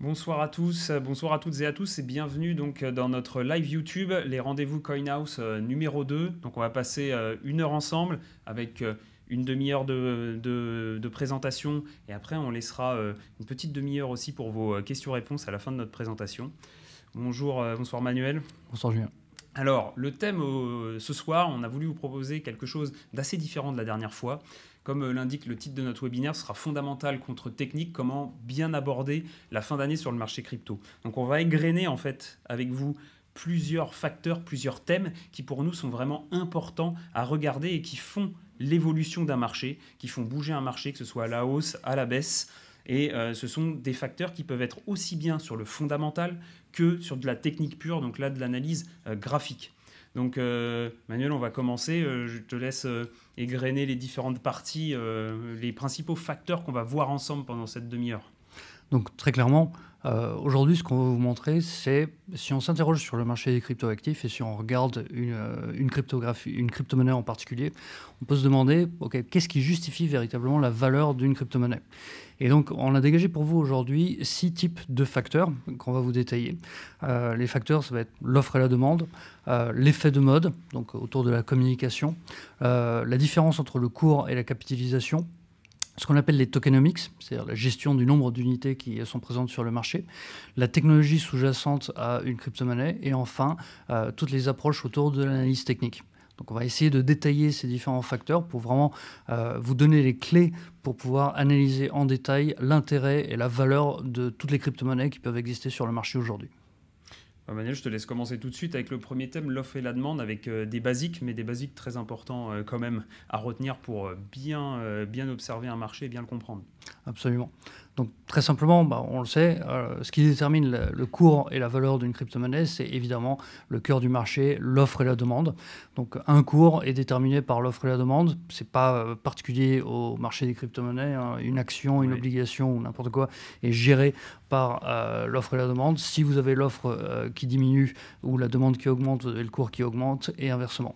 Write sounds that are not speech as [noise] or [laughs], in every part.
Bonsoir à tous, euh, bonsoir à toutes et à tous et bienvenue donc euh, dans notre live YouTube, les rendez-vous Coinhouse euh, numéro 2. Donc on va passer une heure ensemble avec une demi-heure de, présentation et après on laissera une petite demi-heure aussi pour vos questions-réponses à la fin de notre présentation. Bonjour, bonsoir Manuel. Bonsoir Julien. Alors, le thème ce soir, on a voulu vous proposer quelque chose d'assez différent de la dernière fois. Comme euh, l'indique le titre de notre webinaire, sera fondamental contre technique, comment bien aborder la fin d'année sur le marché crypto. Donc on va égrener en fait avec vous plusieurs facteurs, plusieurs thèmes qui pour nous sont vraiment importants à regarder et qui font l'évolution d'un marché, qui font bouger un marché, que ce soit à la hausse, à la baisse. Et euh, ce sont des facteurs qui peuvent être aussi bien sur le fondamental que sur de la technique pure, donc là de l'analyse euh, graphique. Donc euh, Manuel, on va commencer. Euh, je te laisse euh, égrener les différentes parties, les principaux facteurs qu'on va voir ensemble pendant cette demi-heure. Donc très clairement, euh, aujourd'hui, ce qu'on va vous montrer, c'est si on s'interroge sur le marché des cryptoactifs et si on regarde euh, une, cryptographie, une crypto-monnaie en particulier, on peut se demander ok, qu'est-ce qui justifie véritablement la valeur d'une crypto-monnaie Et donc, on a dégagé pour vous aujourd'hui six types de facteurs qu'on va vous détailler. Euh, les facteurs, ça va être l'offre et la demande, l'effet de mode, donc autour de la communication, la différence entre le cours et la capitalisation, ce qu'on appelle les tokenomics, c'est-à-dire la gestion du nombre d'unités qui sont présentes sur le marché, la technologie sous-jacente à une crypto-monnaie, et enfin euh, toutes les approches autour de l'analyse technique. Donc on va essayer de détailler ces différents facteurs pour vraiment euh, vous donner les clés pour pouvoir analyser en détail l'intérêt et la valeur de toutes les crypto-monnaies qui peuvent exister sur le marché aujourd'hui. Manuel, ah, je te laisse commencer tout de suite avec le premier thème, l'offre et la demande, avec euh, des basiques, mais des basiques très importants euh, quand même à retenir pour euh, bien, bien observer un marché et bien le comprendre. Absolument. Donc très simplement, bah, on le sait, euh, ce qui détermine le, cours et la valeur d'une crypto-monnaie, c'est évidemment le cœur du marché, l'offre et la demande. Donc un cours est déterminé par l'offre et la demande. Ce n'est pas euh, particulier au marché des crypto-monnaies. Hein. Une action, une obligation ou n'importe quoi est gérée par euh, l'offre et la demande. Si vous avez l'offre qui diminue ou la demande qui augmente, vous avez le cours qui augmente et inversement.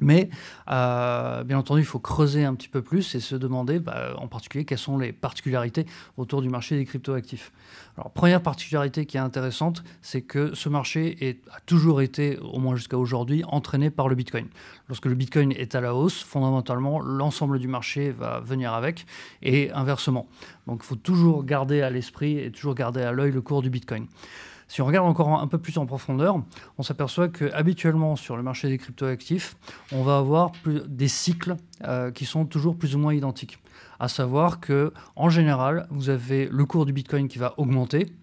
Mais euh, bien entendu, il faut creuser un petit peu plus et se demander bah, en particulier quelles sont les particularités autour du marché des cryptoactifs. Alors, première particularité qui est intéressante, c'est que ce marché a toujours été, au moins jusqu'à aujourd'hui, entraîné par le Bitcoin. Lorsque le Bitcoin est à la hausse, fondamentalement, l'ensemble du marché va venir avec et inversement. Donc il faut toujours garder à l'esprit et toujours garder à l'œil le cours du Bitcoin. Si on regarde encore un peu plus en profondeur, on s'aperçoit que habituellement sur le marché des cryptoactifs, on va avoir des cycles euh, qui sont toujours plus ou moins identiques. À savoir que en général, vous avez le cours du Bitcoin qui va augmenter,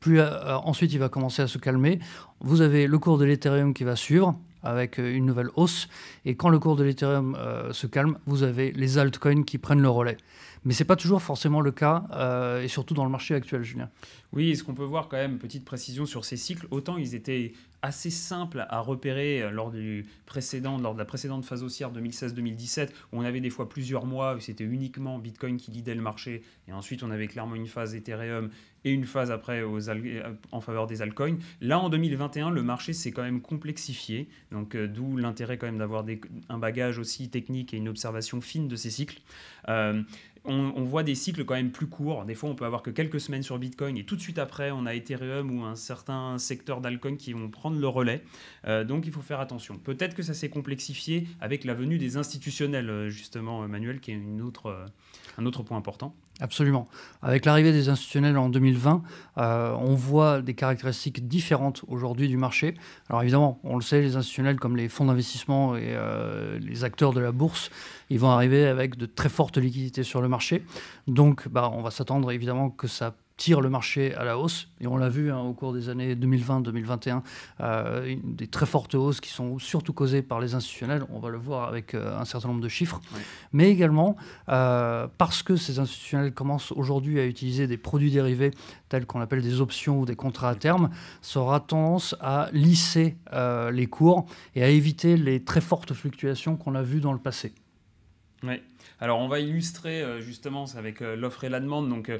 puis euh, euh, ensuite il va commencer à se calmer. Vous avez le cours de l'Ethereum qui va suivre avec une nouvelle hausse. Et quand le cours de l'Ethereum se calme, vous avez les altcoins qui prennent le relais mais ce n'est pas toujours forcément le cas, euh, et surtout dans le marché actuel, Julien. Oui, ce qu'on peut voir quand même, petite précision sur ces cycles, autant ils étaient assez simples à repérer euh, lors, du précédent, lors de la précédente phase haussière 2016-2017, où on avait des fois plusieurs mois, où c'était uniquement Bitcoin qui guidait le marché, et ensuite on avait clairement une phase Ethereum et une phase après aux euh, en faveur des altcoins. Là, en 2021, le marché s'est quand même complexifié, donc d'où l'intérêt quand même d'avoir un bagage aussi technique et une observation fine de ces cycles. Euh, on, voit des cycles quand même plus courts. Des fois, on peut avoir que quelques semaines sur Bitcoin et tout de suite après, on a Ethereum ou un certain secteur d'Alcoin qui vont prendre le relais. Euh, donc, il faut faire attention. Peut-être que ça s'est complexifié avec la venue des institutionnels, euh, justement, euh, Manuel, qui est un autre point important. Absolument. Avec l'arrivée des institutionnels en 2020, euh, on voit des caractéristiques différentes aujourd'hui du marché. Alors évidemment, on le sait, les institutionnels comme les fonds d'investissement et euh, les acteurs de la bourse, ils vont arriver avec de très fortes liquidités sur le marché. Donc bah, on va s'attendre évidemment que ça tire le marché à la hausse. Et on l'a vu hein, au cours des années 2020-2021, euh, des très fortes hausses qui sont surtout causées par les institutionnels. On va le voir avec euh, un certain nombre de chiffres. Mais également euh, parce que ces institutionnels commencent aujourd'hui à utiliser des produits dérivés tels qu'on appelle des options ou des contrats à terme, ça aura tendance à lisser les cours et à éviter les très fortes fluctuations qu'on a vues dans le passé. Oui. Alors on va illustrer justement avec l'offre et la demande. Donc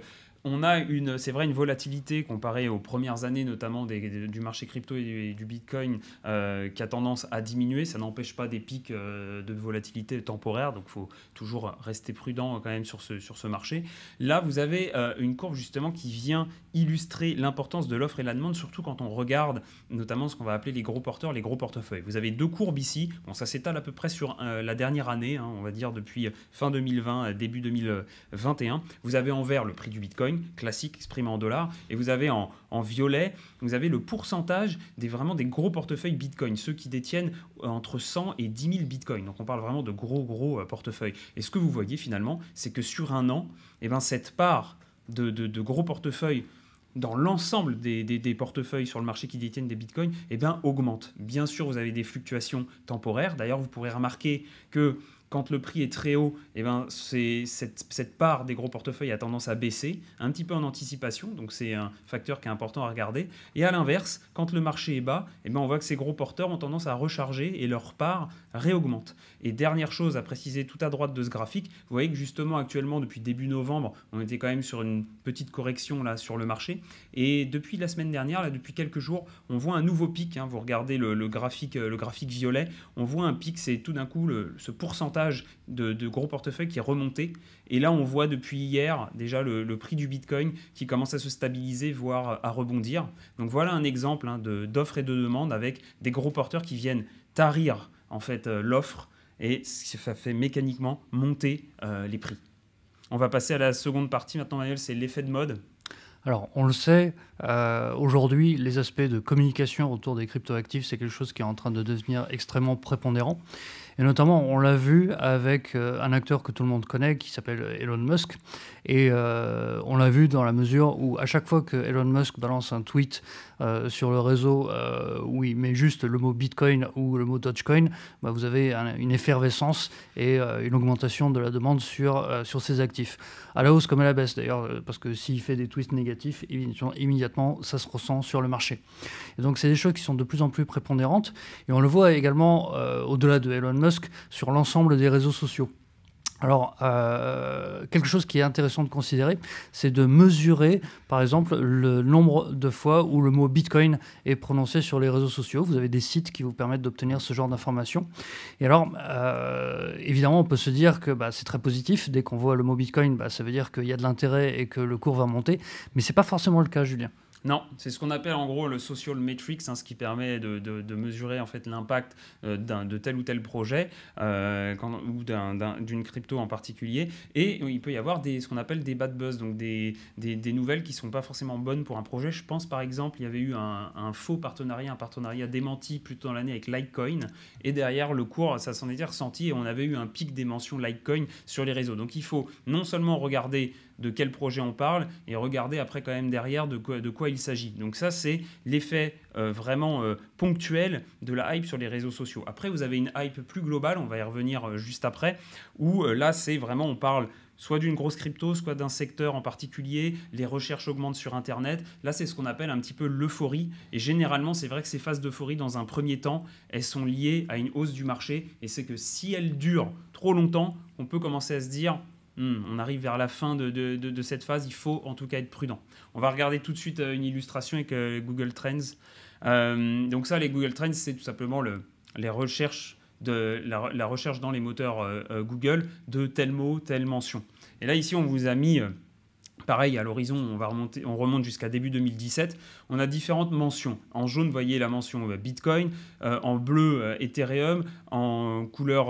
on a une, c'est vrai, une volatilité comparée aux premières années, notamment du marché crypto et du, Bitcoin, euh, qui a tendance à diminuer. Ça n'empêche pas des pics euh, de volatilité temporaire, donc il faut toujours rester prudent euh, quand même sur ce, sur ce marché. Là, vous avez une courbe justement qui vient illustrer l'importance de l'offre et de la demande, surtout quand on regarde notamment ce qu'on va appeler les gros porteurs, les gros portefeuilles. Vous avez deux courbes ici, bon, ça s'étale à peu près sur la dernière année, hein, on va dire depuis fin 2020, début 2021. Vous avez en vert le prix du Bitcoin classique exprimé en dollars. Et vous avez en, violet, vous avez le pourcentage des vraiment des gros portefeuilles Bitcoin, ceux qui détiennent euh, entre 100 et 10 000 Bitcoin. Donc on parle vraiment de gros gros euh, portefeuilles. Et ce que vous voyez finalement, c'est que sur un an, et eh ben, cette part de, gros portefeuilles dans l'ensemble des, portefeuilles sur le marché qui détiennent des bitcoins, et eh bien, augmente. Bien sûr, vous avez des fluctuations temporaires. D'ailleurs, vous pourrez remarquer que quand le prix est très haut, eh ben, c'est, cette, part des gros portefeuilles a tendance à baisser, un petit peu en anticipation, donc c'est un facteur qui est important à regarder. Et à l'inverse, quand le marché est bas, et eh ben, on voit que ces gros porteurs ont tendance à recharger et leur part réaugmente. Et dernière chose à préciser tout à droite de ce graphique, vous voyez que justement actuellement, depuis début novembre, on était quand même sur une petite correction là sur le marché. Et depuis la semaine dernière, là, depuis quelques jours, on voit un nouveau pic. Hein. vous regardez le, graphique, le graphique violet, on voit un pic, c'est tout d'un coup ce pourcentage de, gros portefeuilles qui est remonté. Et là, on voit depuis hier déjà le, prix du Bitcoin qui commence à se stabiliser, voire à rebondir. Donc voilà un exemple hein, d'offres et de demandes avec des gros porteurs qui viennent tarir en fait euh, l'offre et ça fait mécaniquement monter euh, les prix. On va passer à la seconde partie maintenant, Manuel, c'est l'effet de mode. Alors, on le sait, euh, aujourd'hui, les aspects de communication autour des cryptoactifs, c'est quelque chose qui est en train de devenir extrêmement prépondérant. Et notamment, on l'a vu avec euh, un acteur que tout le monde connaît qui s'appelle Elon Musk. Et euh, on l'a vu dans la mesure où, à chaque fois que Elon Musk balance un tweet euh, sur le réseau où il met juste le mot Bitcoin ou le mot Dogecoin, bah, vous avez une effervescence et euh, une augmentation de la demande sur, euh, sur ces actifs. À la hausse comme à la baisse d'ailleurs, parce que s'il fait des twists négatifs, immédiatement ça se ressent sur le marché. Et donc c'est des choses qui sont de plus en plus prépondérantes et on le voit également au-delà de Elon Musk sur l'ensemble des réseaux sociaux. Alors, euh, quelque chose qui est intéressant de considérer, c'est de mesurer, par exemple, le nombre de fois où le mot Bitcoin est prononcé sur les réseaux sociaux. Vous avez des sites qui vous permettent d'obtenir ce genre d'informations. Et alors, euh, évidemment, on peut se dire que bah, c'est très positif. Dès qu'on voit le mot Bitcoin, bah, ça veut dire qu'il y a de l'intérêt et que le cours va monter. Mais ce n'est pas forcément le cas, Julien. Non, c'est ce qu'on appelle en gros le social metrics, hein, ce qui permet de, de, mesurer en fait l'impact euh, de tel ou tel projet euh, ou d'une crypto en particulier. Et il peut y avoir des, ce qu'on appelle des bad buzz, donc des, des, nouvelles qui ne sont pas forcément bonnes pour un projet. Je pense par exemple, il y avait eu un, un faux partenariat, un partenariat démenti plus tôt dans l'année avec Litecoin, et derrière le cours, ça s'en était ressenti et on avait eu un pic des mentions Litecoin sur les réseaux. Donc il faut non seulement regarder de quel projet on parle et regarder après quand même derrière de quoi, il s'agit. Donc ça, c'est l'effet euh, vraiment euh, ponctuel de la hype sur les réseaux sociaux. Après, vous avez une hype plus globale, on va y revenir euh, juste après, où là, c'est vraiment, on parle soit d'une grosse crypto, soit d'un secteur en particulier, les recherches augmentent sur Internet. Là, c'est ce qu'on appelle un petit peu l'euphorie. Et généralement, c'est vrai que ces phases d'euphorie, dans un premier temps, elles sont liées à une hausse du marché. Et c'est que si elles durent trop longtemps, on peut commencer à se dire, Hmm, on arrive vers la fin de, cette phase, il faut en tout cas être prudent. On va regarder tout de suite euh, une illustration avec euh, Google Trends. Euh, donc ça, les Google Trends, c'est tout simplement les recherches de la, la, recherche dans les moteurs Google de tel mot, telle mention. Et là, ici, on vous a mis Pareil, à l'horizon, on, va remonter, on remonte jusqu'à début 2017. On a différentes mentions. En jaune, vous voyez la mention euh, Bitcoin. Euh, en bleu, euh, Ethereum. En couleur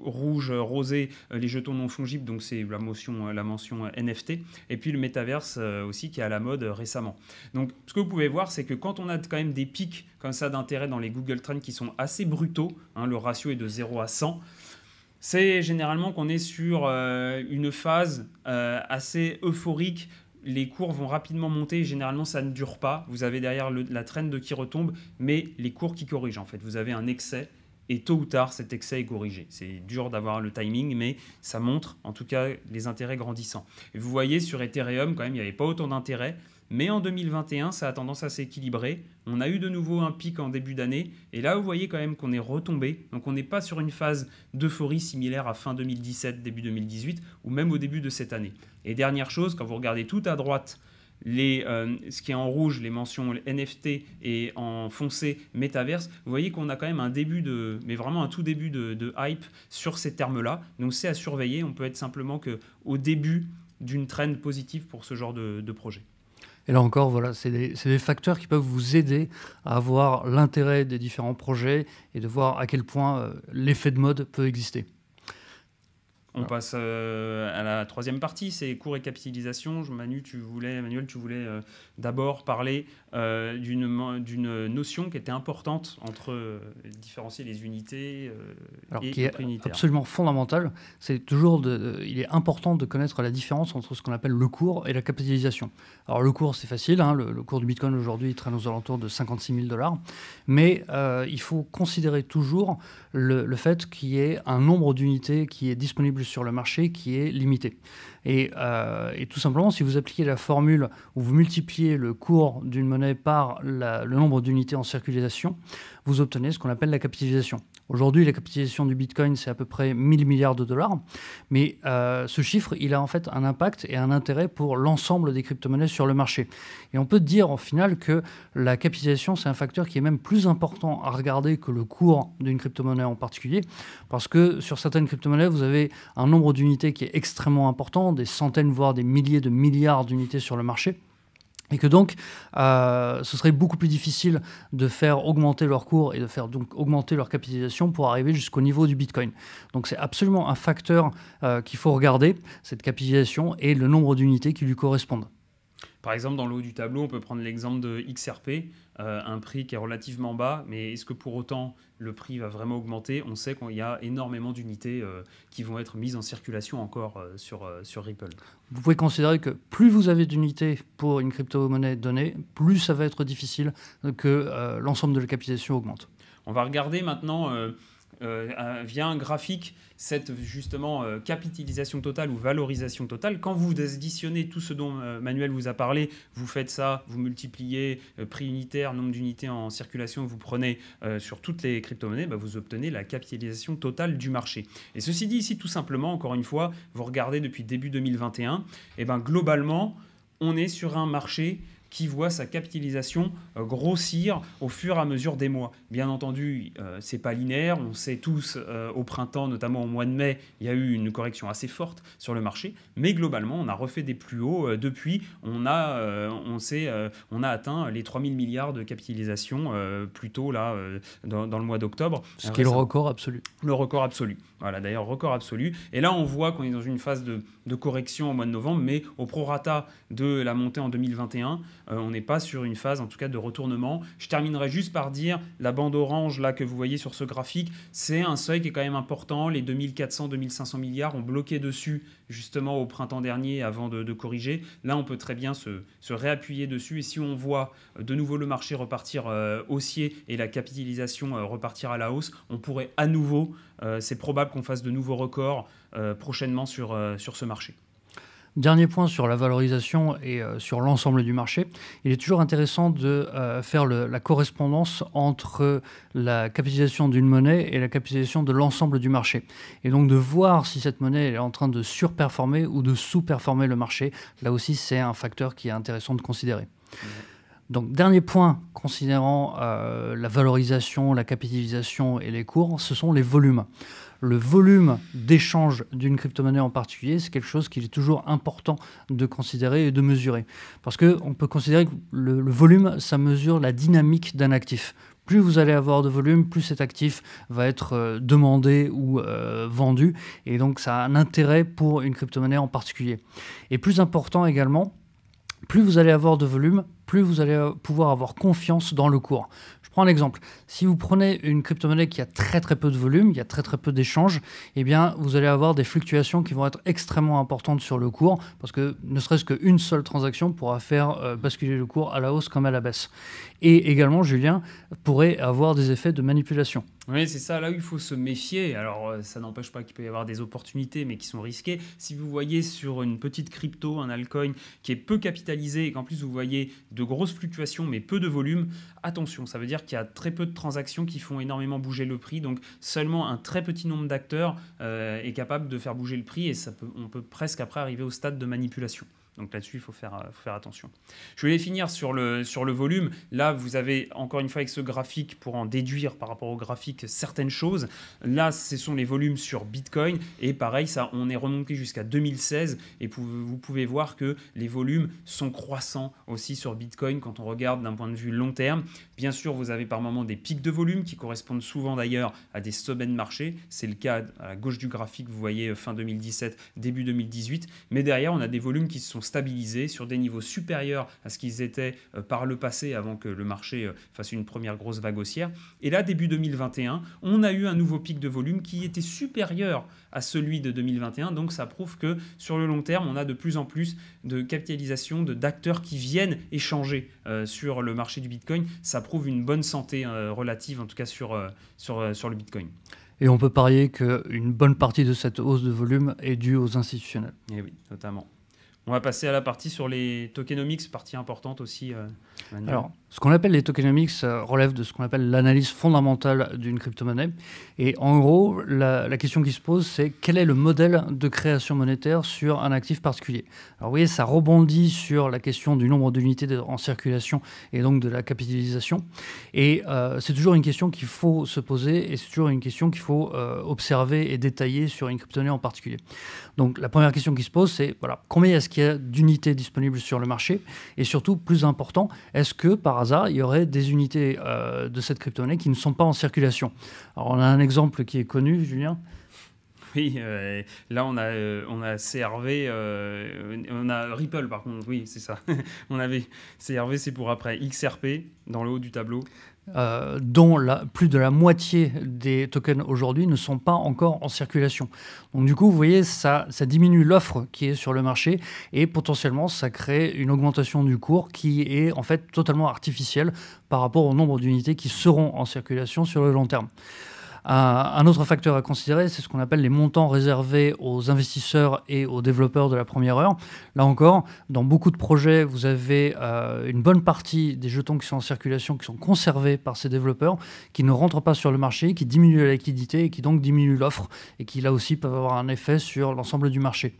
rouge, rosé, les jetons non fongibles. Donc, c'est la mention, la mention NFT. Et puis, le métaverse aussi qui est à la mode récemment. Donc, ce que vous pouvez voir, c'est que quand on a quand même des pics comme ça d'intérêt dans les Google Trends qui sont assez brutaux, hein, le ratio est de 0 à 100 c'est généralement qu'on est sur euh, une phase euh, assez euphorique. Les cours vont rapidement monter et généralement ça ne dure pas. Vous avez derrière la traîne de qui retombe, mais les cours qui corrigent en fait. Vous avez un excès et tôt ou tard cet excès est corrigé. C'est dur d'avoir le timing, mais ça montre en tout cas les intérêts grandissants. vous voyez sur Ethereum quand même, il n'y avait pas autant d'intérêts. Mais en 2021, ça a tendance à s'équilibrer. On a eu de nouveau un pic en début d'année. Et là, vous voyez quand même qu'on est retombé. Donc on n'est pas sur une phase d'euphorie similaire à fin 2017, début 2018, ou même au début de cette année. Et dernière chose, quand vous regardez tout à droite, les, euh, ce qui est en rouge, les mentions NFT et en foncé, metaverse, vous voyez qu'on a quand même un début de, mais vraiment un tout début de, hype sur ces termes-là. Donc c'est à surveiller. On peut être simplement qu'au début d'une trend positive pour ce genre de, de projet. Et là encore, voilà, c'est des, facteurs qui peuvent vous aider à voir l'intérêt des différents projets et de voir à quel point euh, l'effet de mode peut exister. On passe euh, à la troisième partie, c'est cours et capitalisation. Manu, tu voulais, Manuel, tu voulais euh, d'abord parler euh, d'une notion qui était importante entre euh, différencier les unités euh, et qui est absolument fondamentale. C'est toujours, il est important de connaître la différence entre ce qu'on appelle le cours et la capitalisation. Alors le cours, c'est facile. Hein, le, cours du Bitcoin aujourd'hui traîne aux alentours de 56 000 dollars, mais il faut considérer toujours le, le fait qu'il y ait un nombre d'unités qui est disponible sur le marché qui est limité. Euh, et, tout simplement, si vous appliquez la formule où vous multipliez le cours d'une monnaie par le nombre d'unités en circulation, vous obtenez ce qu'on appelle la capitalisation. Aujourd'hui, la capitalisation du Bitcoin, c'est à peu près 1000 milliards de dollars. Mais euh, ce chiffre, il a en fait un impact et un intérêt pour l'ensemble des crypto-monnaies sur le marché. Et on peut dire en final que la capitalisation, c'est un facteur qui est même plus important à regarder que le cours d'une crypto-monnaie en particulier. Parce que sur certaines crypto-monnaies, vous avez un nombre d'unités qui est extrêmement important des centaines, voire des milliers de milliards d'unités sur le marché et que donc euh, ce serait beaucoup plus difficile de faire augmenter leur cours et de faire donc augmenter leur capitalisation pour arriver jusqu'au niveau du Bitcoin. Donc c'est absolument un facteur euh, qu'il faut regarder, cette capitalisation et le nombre d'unités qui lui correspondent. Par exemple, dans le haut du tableau, on peut prendre l'exemple de XRP, euh, un prix qui est relativement bas, mais est-ce que pour autant le prix va vraiment augmenter On sait qu'il y a énormément d'unités euh, qui vont être mises en circulation encore euh, sur, sur Ripple. Vous pouvez considérer que plus vous avez d'unités pour une crypto-monnaie donnée, plus ça va être difficile que l'ensemble de la capitalisation augmente. On va regarder maintenant euh, vient un graphique cette justement euh, capitalisation totale ou valorisation totale. Quand vous additionnez tout ce dont euh, Manuel vous a parlé, vous faites ça, vous multipliez prix unitaire, nombre d'unités en circulation, vous prenez sur toutes les crypto-monnaies, bah, vous obtenez la capitalisation totale du marché. Et ceci dit ici, tout simplement, encore une fois, vous regardez depuis début 2021, et eh ben globalement, on est sur un marché qui voit sa capitalisation euh, grossir au fur et à mesure des mois. Bien entendu, euh, c'est pas linéaire. On sait tous euh, au printemps, notamment au mois de mai, il y a eu une correction assez forte sur le marché. Mais globalement, on a refait des plus hauts depuis. On a, on sait, on a atteint les 3000 milliards de capitalisation plus tôt là dans, le mois d'octobre. Ce qui est le record absolu. Le record absolu. Voilà, d'ailleurs, record absolu. Et là, on voit qu'on est dans une phase de, de correction au mois de novembre, mais au prorata de la montée en 2021, euh, on n'est pas sur une phase, en tout cas, de retournement. Je terminerai juste par dire, la bande orange, là, que vous voyez sur ce graphique, c'est un seuil qui est quand même important. Les 2400-2500 milliards ont bloqué dessus, justement, au printemps dernier, avant de, corriger. Là, on peut très bien se, réappuyer dessus. Et si on voit euh, de nouveau le marché repartir euh, haussier et la capitalisation repartir à la hausse, on pourrait à nouveau, c'est probable qu'on fasse de nouveaux records prochainement sur ce marché. Dernier point sur la valorisation et euh, sur l'ensemble du marché, il est toujours intéressant de euh, faire la correspondance entre la capitalisation d'une monnaie et la capitalisation de l'ensemble du marché. Et donc de voir si cette monnaie est en train de surperformer ou de sous-performer le marché. Là aussi, c'est un facteur qui est intéressant de considérer. Donc, dernier point, considérant euh, la valorisation, la capitalisation et les cours, ce sont les volumes le volume d'échange d'une crypto-monnaie en particulier, c'est quelque chose qu'il est toujours important de considérer et de mesurer. Parce qu'on peut considérer que le, volume, ça mesure la dynamique d'un actif plus vous allez avoir de volume, plus cet actif va être euh, demandé ou euh, vendu. Et donc ça a un intérêt pour une crypto-monnaie en particulier. Et plus important également, plus vous allez avoir de volume, plus vous allez euh, pouvoir avoir confiance dans le cours prends un exemple. Si vous prenez une crypto-monnaie qui a très très peu de volume, il y a très très peu d'échanges, eh bien vous allez avoir des fluctuations qui vont être extrêmement importantes sur le cours parce que ne serait-ce qu'une seule transaction pourra faire euh, basculer le cours à la hausse comme à la baisse et également, Julien, pourrait avoir des effets de manipulation. Oui, c'est ça, là où il faut se méfier. Alors, euh, ça n'empêche pas qu'il peut y avoir des opportunités, mais qui sont risquées. Si vous voyez sur une petite crypto, un altcoin qui est peu capitalisé et qu'en plus vous voyez de grosses fluctuations, mais peu de volume, attention, ça veut dire qu'il y a très peu de transactions qui font énormément bouger le prix. Donc, seulement un très petit nombre d'acteurs euh, est capable de faire bouger le prix et ça peut, on peut presque après arriver au stade de manipulation. Donc là-dessus, il faut faire, euh, faire attention. Je voulais finir sur le, sur le volume. Là, vous avez encore une fois avec ce graphique pour en déduire par rapport au graphique certaines choses. Là, ce sont les volumes sur Bitcoin. Et pareil, ça, on est remonté jusqu'à 2016. Et vous pouvez voir que les volumes sont croissants aussi sur Bitcoin quand on regarde d'un point de vue long terme. Bien sûr, vous avez par moments des pics de volume qui correspondent souvent d'ailleurs à des sommets de marché. C'est le cas à gauche du graphique, vous voyez euh, fin 2017, début 2018. Mais derrière, on a des volumes qui se sont stabilisés sur des niveaux supérieurs à ce qu'ils étaient euh, par le passé avant que le marché euh, fasse une première grosse vague haussière. Et là, début 2021, on a eu un nouveau pic de volume qui était supérieur à celui de 2021. Donc ça prouve que sur le long terme, on a de plus en plus de capitalisation, de d'acteurs qui viennent échanger euh, sur le marché du Bitcoin. Ça prouve une bonne santé relative, en tout cas sur, sur, sur le Bitcoin. Et on peut parier qu'une bonne partie de cette hausse de volume est due aux institutionnels. Et eh oui, notamment. On va passer à la partie sur les tokenomics, partie importante aussi euh, alors, ce qu'on appelle les tokenomics relève de ce qu'on appelle l'analyse fondamentale d'une crypto-monnaie. Et en gros, la, question qui se pose, c'est quel est le modèle de création monétaire sur un actif particulier Alors, vous voyez, ça rebondit sur la question du nombre d'unités en circulation et donc de la capitalisation. Et euh, c'est toujours une question qu'il faut se poser et c'est toujours une question qu'il faut euh, observer et détailler sur une crypto-monnaie en particulier. Donc, la première question qui se pose, c'est voilà, combien est-ce qu'il y a d'unités disponibles sur le marché Et surtout, plus important, est est-ce que par hasard il y aurait des unités euh, de cette crypto qui ne sont pas en circulation Alors on a un exemple qui est connu, Julien. Oui, euh, là on a, euh, on a CRV, on a Ripple par contre, oui c'est ça, [laughs] on avait CRV c'est pour après, XRP dans le haut du tableau. Euh, dont plus de la moitié des tokens aujourd'hui ne sont pas encore en circulation. Donc du coup, vous voyez, ça, ça diminue l'offre qui est sur le marché et potentiellement ça crée une augmentation du cours qui est en fait totalement artificielle par rapport au nombre d'unités qui seront en circulation sur le long terme un autre facteur à considérer, c'est ce qu'on appelle les montants réservés aux investisseurs et aux développeurs de la première heure. Là encore, dans beaucoup de projets, vous avez euh, une bonne partie des jetons qui sont en circulation, qui sont conservés par ces développeurs, qui ne rentrent pas sur le marché, qui diminuent la liquidité et qui donc diminuent l'offre, et qui là aussi peuvent avoir un effet sur l'ensemble du marché.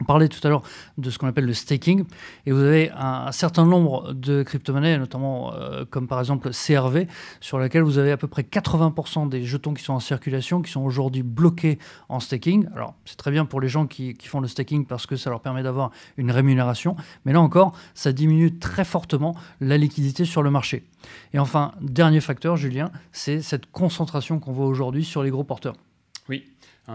On parlait tout à l'heure de ce qu'on appelle le staking, et vous avez un certain nombre de crypto-monnaies, notamment euh, comme par exemple CRV, sur laquelle vous avez à peu près 80% des jetons qui sont en circulation, qui sont aujourd'hui bloqués en staking. Alors c'est très bien pour les gens qui, qui, font le staking parce que ça leur permet d'avoir une rémunération, mais là encore, ça diminue très fortement la liquidité sur le marché. Et enfin, dernier facteur, Julien, c'est cette concentration qu'on voit aujourd'hui sur les gros porteurs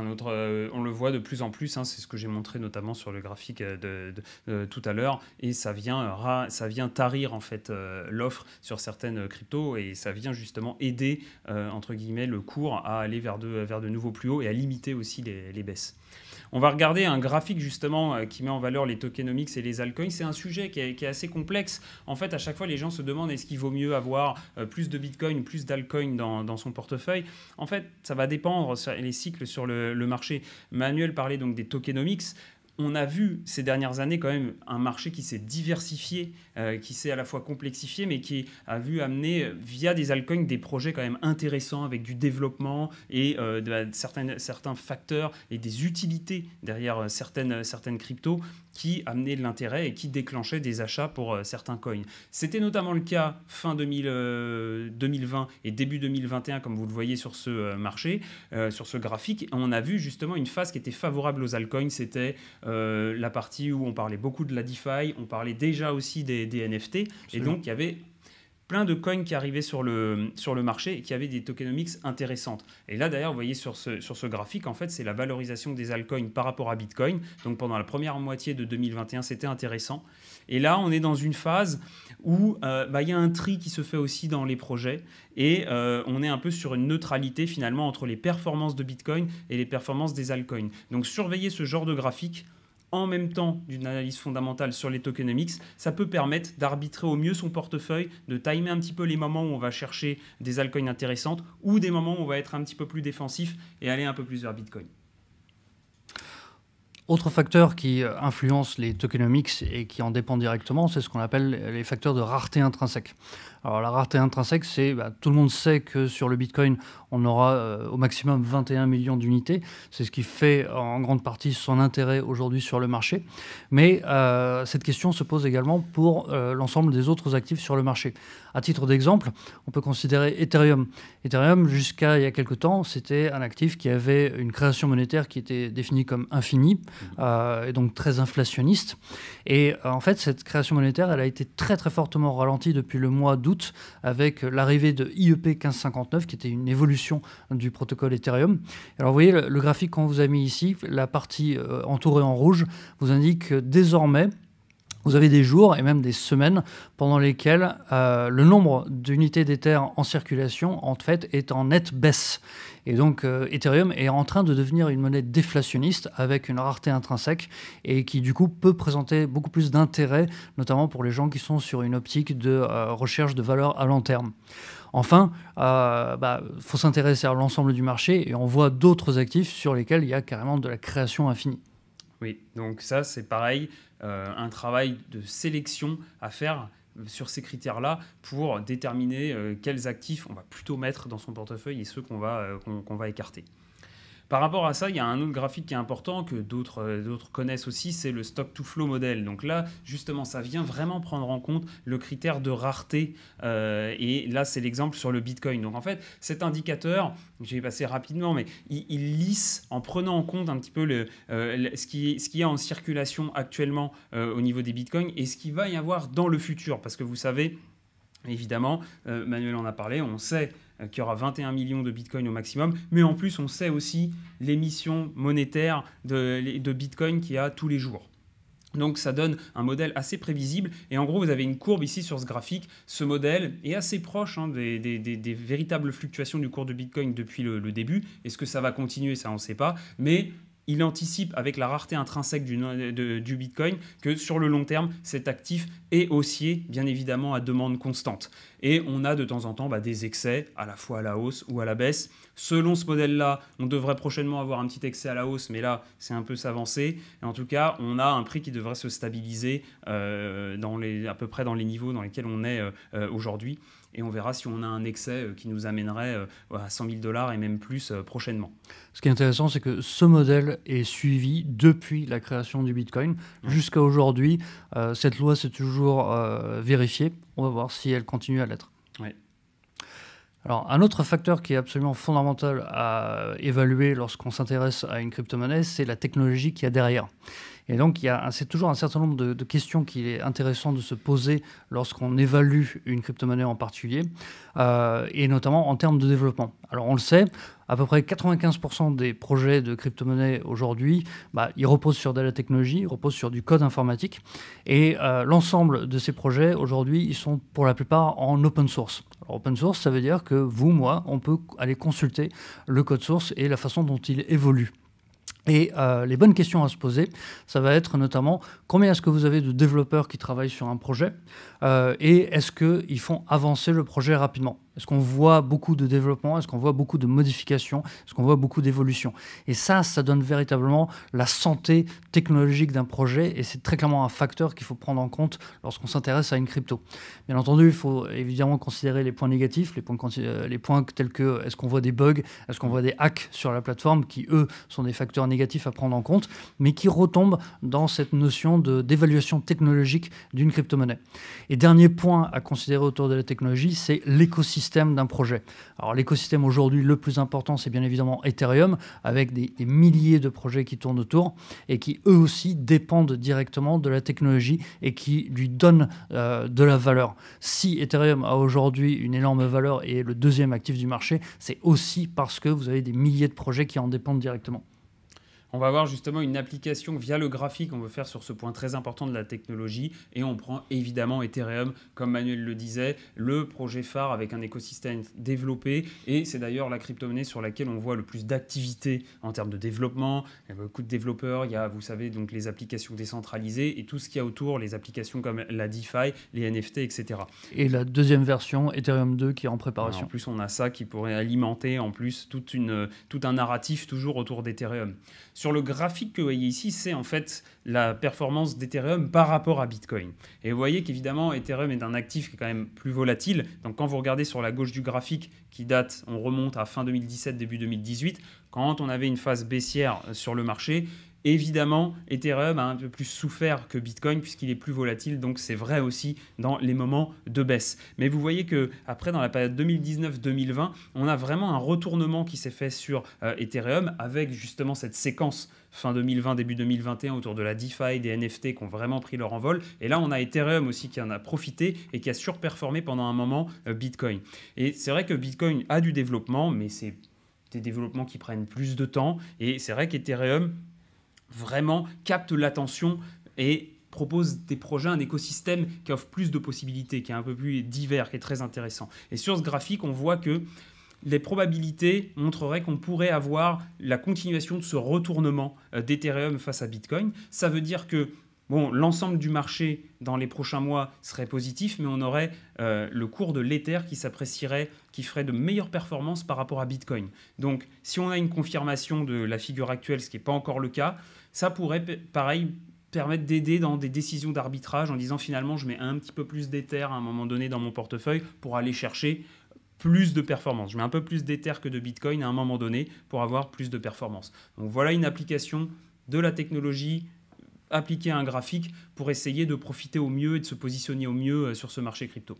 autre, euh, on le voit de plus en plus, hein, c'est ce que j'ai montré notamment sur le graphique euh, de, euh, tout à l'heure, et ça vient, ça tarir en fait l'offre sur certaines cryptos, et ça vient justement aider, entre guillemets, le cours à aller vers de, vers de nouveaux plus hauts et à limiter aussi les baisses. On va regarder un graphique justement euh, qui met en valeur les tokenomics et les altcoins. C'est un sujet qui est, assez complexe. En fait, à chaque fois, les gens se demandent est-ce qu'il vaut mieux avoir euh, plus de Bitcoin plus d'alcoins dans, son portefeuille. En fait, ça va dépendre les cycles sur le, le marché. Manuel parlait donc des tokenomics on a vu ces dernières années quand même un marché qui s'est diversifié, euh, qui s'est à la fois complexifié, mais qui a vu amener euh, via des altcoins des projets quand même intéressants avec du développement et euh, bah, certains, certains facteurs et des utilités derrière certaines, certaines cryptos qui amenaient de l'intérêt et qui déclenchait des achats pour euh, certains coins. C'était notamment le cas fin 2020 euh, et début 2021, comme vous le voyez sur ce euh, marché, sur ce graphique. On a vu justement une phase qui était favorable aux altcoins. C'était la partie où on parlait beaucoup de la DeFi, on parlait déjà aussi des, NFT, et donc il y avait plein de coins qui arrivaient sur le, sur le marché et qui avaient des tokenomics intéressantes. Et là, d'ailleurs, vous voyez sur ce, sur ce graphique, en fait, c'est la valorisation des altcoins par rapport à Bitcoin. Donc pendant la première moitié de 2021, c'était intéressant. Et là, on est dans une phase où euh, bah, il y a un tri qui se fait aussi dans les projets et euh, on est un peu sur une neutralité finalement entre les performances de Bitcoin et les performances des altcoins. Donc surveillez ce genre de graphique en même temps d'une analyse fondamentale sur les tokenomics, ça peut permettre d'arbitrer au mieux son portefeuille, de timer un petit peu les moments où on va chercher des altcoins intéressantes ou des moments où on va être un petit peu plus défensif et aller un peu plus vers Bitcoin. Autre facteur qui euh, influence les tokenomics et qui en dépend directement, c'est ce qu'on appelle les facteurs de rareté intrinsèque. Alors la rareté intrinsèque, c'est bah, tout le monde sait que sur le Bitcoin, on aura euh, au maximum 21 millions d'unités. C'est ce qui fait en grande partie son intérêt aujourd'hui sur le marché. Mais euh, cette question se pose également pour euh, l'ensemble des autres actifs sur le marché. À titre d'exemple, on peut considérer Ethereum. Ethereum, jusqu'à il y a quelque temps, c'était un actif qui avait une création monétaire qui était définie comme infinie et donc très inflationniste. Et en fait, cette création monétaire, elle a été très très fortement ralentie depuis le mois d'août avec l'arrivée de IEP 1559 qui était une évolution du protocole Ethereum. Alors vous voyez, le graphique qu'on vous a mis ici, la partie euh, entourée en rouge, vous indique que désormais, vous avez des jours et même des semaines pendant lesquels euh, le nombre d'unités d'Ether en circulation, en fait, est en nette baisse. Et donc, euh, Ethereum est en train de devenir une monnaie déflationniste avec une rareté intrinsèque et qui, du coup, peut présenter beaucoup plus d'intérêt, notamment pour les gens qui sont sur une optique de recherche de valeur à long terme. Enfin, il euh, bah, faut s'intéresser à l'ensemble du marché et on voit d'autres actifs sur lesquels il y a carrément de la création infinie. Oui, donc ça c'est pareil, euh, un travail de sélection à faire sur ces critères-là pour déterminer euh, quels actifs on va plutôt mettre dans son portefeuille et ceux qu'on va écarter. Par rapport à ça, il y a un autre graphique qui est important que d'autres euh, connaissent aussi, c'est le stock to flow modèle. Donc là, justement, ça vient vraiment prendre en compte le critère de rareté. Euh, et là, c'est l'exemple sur le Bitcoin. Donc en fait, cet indicateur, j'ai passé rapidement, mais il, lisse en prenant en compte un petit peu le, euh, ce qui ce en circulation actuellement au niveau des Bitcoins et ce qui va y avoir dans le futur, parce que vous savez. Évidemment, Manuel en a parlé, on sait euh, qui aura 21 millions de bitcoins au maximum. Mais en plus, on sait aussi l'émission monétaire de, bitcoins bitcoin qu'il y a tous les jours. Donc ça donne un modèle assez prévisible. Et en gros, vous avez une courbe ici sur ce graphique. Ce modèle est assez proche hein, des, véritables fluctuations du cours de Bitcoin depuis le, le, début. Est-ce que ça va continuer Ça, on ne sait pas. Mais il anticipe avec la rareté intrinsèque du, Bitcoin que sur le long terme, cet actif est haussier, bien évidemment, à demande constante. Et on a de temps en temps bah, des excès, à la fois à la hausse ou à la baisse. Selon ce modèle-là, on devrait prochainement avoir un petit excès à la hausse, mais là, c'est un peu s'avancer. en tout cas, on a un prix qui devrait se stabiliser euh, à peu près dans les niveaux dans lesquels on est euh, euh, aujourd'hui et on verra si on a un excès euh, qui nous amènerait euh, à 100 000 dollars et même plus euh, prochainement. Ce qui est intéressant, c'est que ce modèle est suivi depuis la création du Bitcoin jusqu'à aujourd'hui. cette loi s'est toujours vérifiée. On va voir si elle continue à l'être. Alors, un autre facteur qui est absolument fondamental à évaluer lorsqu'on s'intéresse à une crypto-monnaie, c'est la technologie qu'il y a derrière. Et donc, c'est toujours un certain nombre de, questions qu'il est intéressant de se poser lorsqu'on évalue une crypto-monnaie en particulier, euh, et notamment en termes de développement. Alors, on le sait, à peu près 95% des projets de crypto-monnaie aujourd'hui, bah, ils reposent sur de la technologie, ils reposent sur du code informatique. Et euh, l'ensemble de ces projets, aujourd'hui, ils sont pour la plupart en open source. Alors, open source, ça veut dire que vous, moi, on peut aller consulter le code source et la façon dont il évolue. Et euh, les bonnes questions à se poser, ça va être notamment combien est-ce que vous avez de développeurs qui travaillent sur un projet euh, et est-ce qu'ils font avancer le projet rapidement Est-ce qu'on voit beaucoup de développement Est-ce qu'on voit beaucoup de modifications Est-ce qu'on voit beaucoup d'évolution Et ça, ça donne véritablement la santé technologique d'un projet et c'est très clairement un facteur qu'il faut prendre en compte lorsqu'on s'intéresse à une crypto. Bien entendu, il faut évidemment considérer les points négatifs, les points, euh, les points tels que est-ce qu'on voit des bugs, est-ce qu'on voit des hacks sur la plateforme qui, eux, sont des facteurs négatifs négatif à prendre en compte, mais qui retombe dans cette notion d'évaluation technologique d'une crypto-monnaie. Et dernier point à considérer autour de la technologie, c'est l'écosystème d'un projet. Alors l'écosystème aujourd'hui le plus important, c'est bien évidemment Ethereum, avec des, milliers de projets qui tournent autour et qui eux aussi dépendent directement de la technologie et qui lui donnent euh, de la valeur. Si Ethereum a aujourd'hui une énorme valeur et est le deuxième actif du marché, c'est aussi parce que vous avez des milliers de projets qui en dépendent directement. On va avoir justement une application via le graphique on veut faire sur ce point très important de la technologie et on prend évidemment Ethereum, comme Manuel le disait, le projet phare avec un écosystème développé et c'est d'ailleurs la crypto-monnaie sur laquelle on voit le plus d'activité en termes de développement. Il y a beaucoup de développeurs, il y a, vous savez, donc les applications décentralisées et tout ce qu'il y a autour, les applications comme la DeFi, les NFT, etc. Et la deuxième version, Ethereum 2, qui est en préparation. en plus, on a ça qui pourrait alimenter en plus toute une, tout un narratif toujours autour d'Ethereum. Sur le graphique que vous voyez ici, c'est en fait la performance d'Ethereum par rapport à Bitcoin. Et vous voyez qu'évidemment, Ethereum est un actif qui est quand même plus volatile. Donc quand vous regardez sur la gauche du graphique qui date, on remonte à fin 2017, début 2018, quand on avait une phase baissière euh, sur le marché, Évidemment, Ethereum a un peu plus souffert que Bitcoin puisqu'il est plus volatile, donc c'est vrai aussi dans les moments de baisse. Mais vous voyez que après, dans la période 2019-2020, on a vraiment un retournement qui s'est fait sur euh, Ethereum avec justement cette séquence fin 2020, début 2021 autour de la DeFi, des NFT qui ont vraiment pris leur envol. Et là, on a Ethereum aussi qui en a profité et qui a surperformé pendant un moment euh, Bitcoin. Et c'est vrai que Bitcoin a du développement, mais c'est des développements qui prennent plus de temps. Et c'est vrai qu'Ethereum vraiment capte l'attention et propose des projets, un écosystème qui offre plus de possibilités, qui est un peu plus divers, qui est très intéressant. Et sur ce graphique, on voit que les probabilités montreraient qu'on pourrait avoir la continuation de ce retournement euh, d'Ethereum face à Bitcoin. Ça veut dire que bon, l'ensemble du marché dans les prochains mois serait positif, mais on aurait euh, le cours de l'Ether qui s'apprécierait, qui ferait de meilleures performances par rapport à Bitcoin. Donc si on a une confirmation de la figure actuelle, ce qui n'est pas encore le cas, ça pourrait, pareil, permettre d'aider dans des décisions d'arbitrage en disant finalement je mets un petit peu plus d'éther à un moment donné dans mon portefeuille pour aller chercher plus de performance. Je mets un peu plus d'éther que de Bitcoin à un moment donné pour avoir plus de performance. Donc voilà une application de la technologie appliquée à un graphique pour essayer de profiter au mieux et de se positionner au mieux euh, sur ce marché crypto.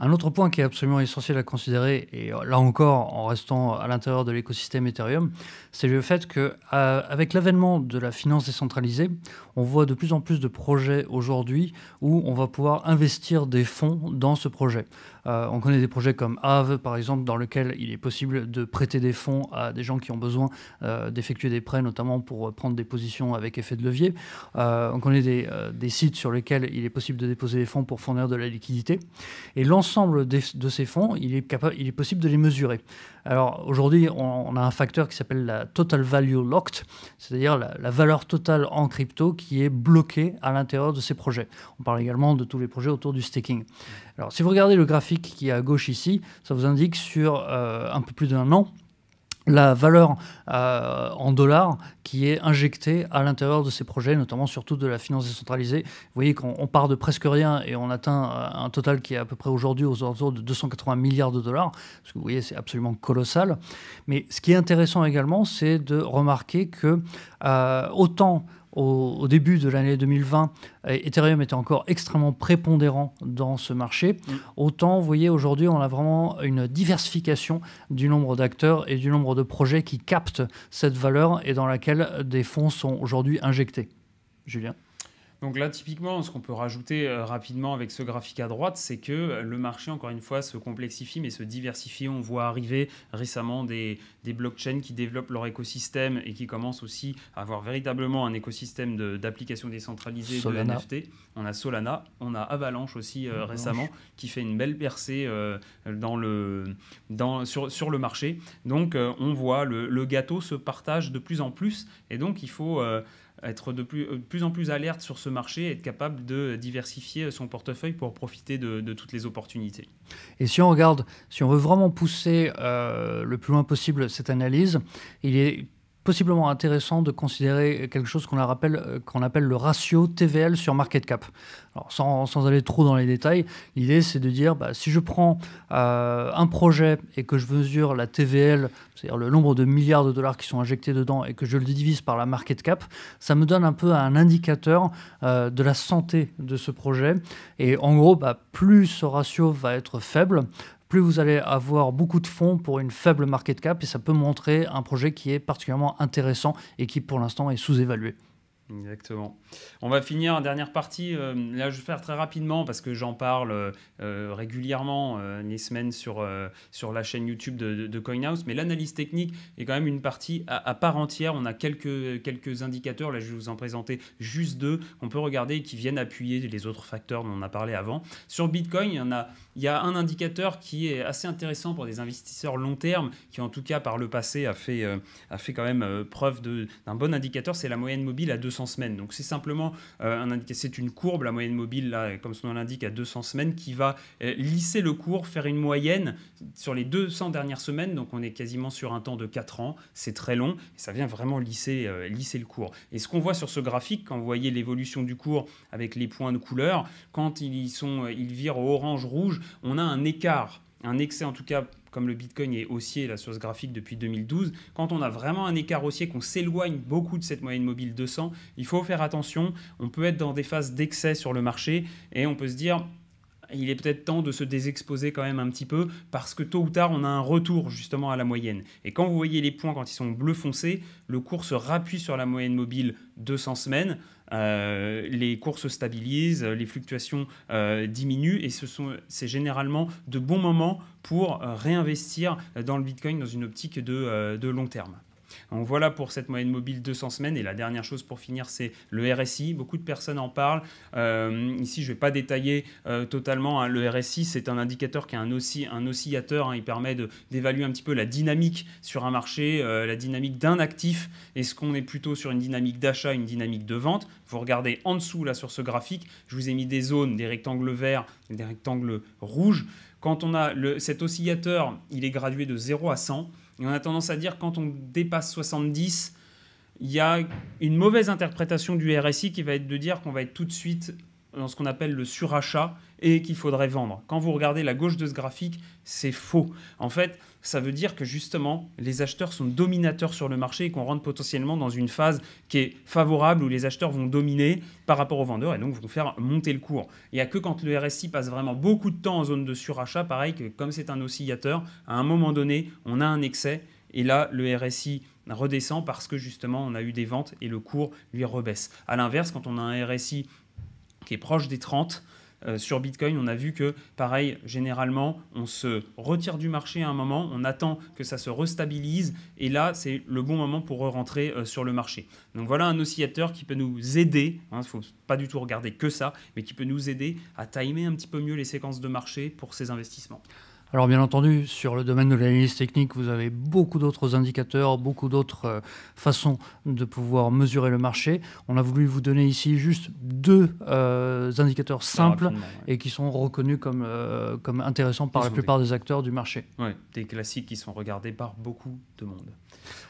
Un autre point qui est absolument essentiel à considérer, et là encore en restant à l'intérieur de l'écosystème Ethereum, c'est le fait que euh, avec l'avènement de la finance décentralisée, on voit de plus en plus de projets aujourd'hui où on va pouvoir investir des fonds dans ce projet. Euh, on connaît des projets comme Aave, par exemple, dans lequel il est possible de prêter des fonds à des gens qui ont besoin euh, d'effectuer des prêts, notamment pour prendre des positions avec effet de levier. on connaît des, des, sites sur lesquels il est possible de déposer des fonds pour fournir de la liquidité. Et l'ensemble l'ensemble de ces fonds, il est, possible de les mesurer. Alors aujourd'hui, on, a un facteur qui s'appelle la total value locked, c'est-à-dire la, valeur totale en crypto qui est bloquée à l'intérieur de ces projets. On parle également de tous les projets autour du staking. Alors si vous regardez le graphique qui est à gauche ici, ça vous indique sur euh, un peu plus d'un an, la valeur euh, en dollars qui est injectée à l'intérieur de ces projets, notamment surtout de la finance décentralisée. Vous voyez qu'on part de presque rien et on atteint euh, un total qui est à peu près aujourd'hui aux alentours de 280 milliards de dollars, Ce que vous voyez c'est absolument colossal. Mais ce qui est intéressant également, c'est de remarquer que euh, autant au, début de l'année 2020, euh, Ethereum était encore extrêmement prépondérant dans ce marché. Mm. Autant, vous voyez, aujourd'hui, on a vraiment une diversification du nombre d'acteurs et du nombre de projets qui captent cette valeur et dans laquelle des fonds sont aujourd'hui injectés. Julien donc là, typiquement, ce qu'on peut rajouter euh, rapidement avec ce graphique à droite, c'est que euh, le marché, encore une fois, se complexifie, mais se diversifie. On voit arriver récemment des, blockchains qui développent leur écosystème et qui commencent aussi à avoir véritablement un écosystème d'applications décentralisées de NFT. On a Solana, on a Avalanche aussi euh, récemment, qui fait une belle percée dans le, sur, le marché. Donc on voit le, le, gâteau se partage de plus en plus, et donc il faut être de euh, plus, en plus alerte sur ce marché, être capable de diversifier son portefeuille pour profiter de, toutes les opportunités. Et si on regarde, si on veut vraiment pousser euh, le plus loin possible cette analyse, il est possiblement intéressant de considérer quelque chose qu'on appelle, euh, appelle le ratio TVL sur market cap. Alors, sans, aller trop dans les détails, l'idée c'est de dire bah, si je prends euh, un projet et que je mesure la TVL, c'est-à-dire le nombre de milliards de dollars qui sont injectés dedans et que je le divise par la market cap, ça me donne un peu un indicateur euh, de la santé de ce projet. Et en gros, bah, plus ce ratio va être faible, plus vous allez avoir beaucoup de fonds pour une faible market cap et ça peut montrer un projet qui est particulièrement intéressant et qui pour l'instant est sous-évalué. Exactement. On va finir en dernière partie. Euh, là, je vais faire très rapidement parce que j'en parle euh, euh, régulièrement une les semaines sur, sur la chaîne YouTube de, CoinHouse. Mais l'analyse technique est quand même une partie à, part entière. On a quelques, quelques indicateurs. Là, je vais vous en présenter juste deux qu'on peut regarder et qui viennent appuyer les autres facteurs dont on a parlé avant. Sur Bitcoin, il y en a il y a un indicateur qui est assez intéressant pour des investisseurs long terme, qui en tout cas par le passé a fait, euh, a fait quand même euh, preuve d'un bon indicateur, c'est la moyenne mobile à 200 semaines. Donc c'est simplement euh, un indicateur. c'est une courbe, la moyenne mobile, là, comme son nom l'indique, à 200 semaines, qui va lisser le cours, faire une moyenne sur les 200 dernières semaines. Donc on est quasiment sur un temps de 4 ans, c'est très long, et ça vient vraiment lisser, le cours. Et ce qu'on voit sur ce graphique, quand vous voyez l'évolution du cours avec les points de couleur, quand ils, sont, ils virent orange-rouge, on a un écart, un excès en tout cas comme le Bitcoin est haussier la sur ce graphique depuis 2012, quand on a vraiment un écart haussier, qu'on s'éloigne beaucoup de cette moyenne mobile 200, il faut faire attention. On peut être dans des phases d'excès sur le marché et on peut se dire il est peut-être temps de se désexposer quand même un petit peu, parce que tôt ou tard, on a un retour justement à la moyenne. Et quand vous voyez les points, quand ils sont bleu foncé, le cours se rappuie sur la moyenne mobile 200 semaines, euh, les cours se stabilisent, les fluctuations euh, diminuent, et ce c'est généralement de bons moments pour euh, réinvestir dans le Bitcoin dans une optique de long terme voilà pour cette moyenne mobile 200 semaines. Et la dernière chose pour finir, c'est le RSI. Beaucoup de personnes en parlent. Euh, ici, je ne vais pas détailler euh, totalement. Hein. Le RSI, c'est un indicateur qui est un, oscillateur. Hein. Il permet d'évaluer un petit peu la dynamique sur un marché, euh, la dynamique d'un actif. Est-ce qu'on est plutôt sur une dynamique d'achat, une dynamique de vente Vous regardez en dessous, là, sur ce graphique. Je vous ai mis des zones, des rectangles verts, des rectangles rouges. Quand on a cet oscillateur, il est gradué de 0 à 100. Et on a tendance à dire quand on dépasse 70, il y a une mauvaise interprétation du RSI qui va être de dire qu'on va être tout de suite dans ce qu'on appelle le surachat et qu'il faudrait vendre. Quand vous regardez la gauche de ce graphique, c'est faux. En fait, ça veut dire que justement, les acheteurs sont dominateurs sur le marché et qu'on rentre potentiellement dans une phase qui est favorable où les acheteurs vont dominer par rapport aux vendeurs et donc vont faire monter le cours. Il n'y a que quand le RSI passe vraiment beaucoup de temps en zone de surachat, pareil que comme c'est un oscillateur, à un moment donné, on a un excès et là, le RSI redescend parce que justement, on a eu des ventes et le cours lui rebaisse. À l'inverse, quand on a un RSI qui est proche des 30, euh, sur Bitcoin, on a vu que, pareil, généralement, on se retire du marché à un moment, on attend que ça se restabilise, et là, c'est le bon moment pour rentrer euh, sur le marché. Donc voilà un oscillateur qui peut nous aider, il hein, ne faut pas du tout regarder que ça, mais qui peut nous aider à timer un petit peu mieux les séquences de marché pour ces investissements. Alors bien entendu, sur le domaine de l'analyse technique, vous avez beaucoup d'autres indicateurs, beaucoup d'autres euh, façons de pouvoir mesurer le marché. On a voulu vous donner ici juste deux euh, indicateurs simples et qui sont reconnus comme, euh, comme intéressants par la plupart des acteurs du marché. Oui. des classiques qui sont regardés par beaucoup de monde.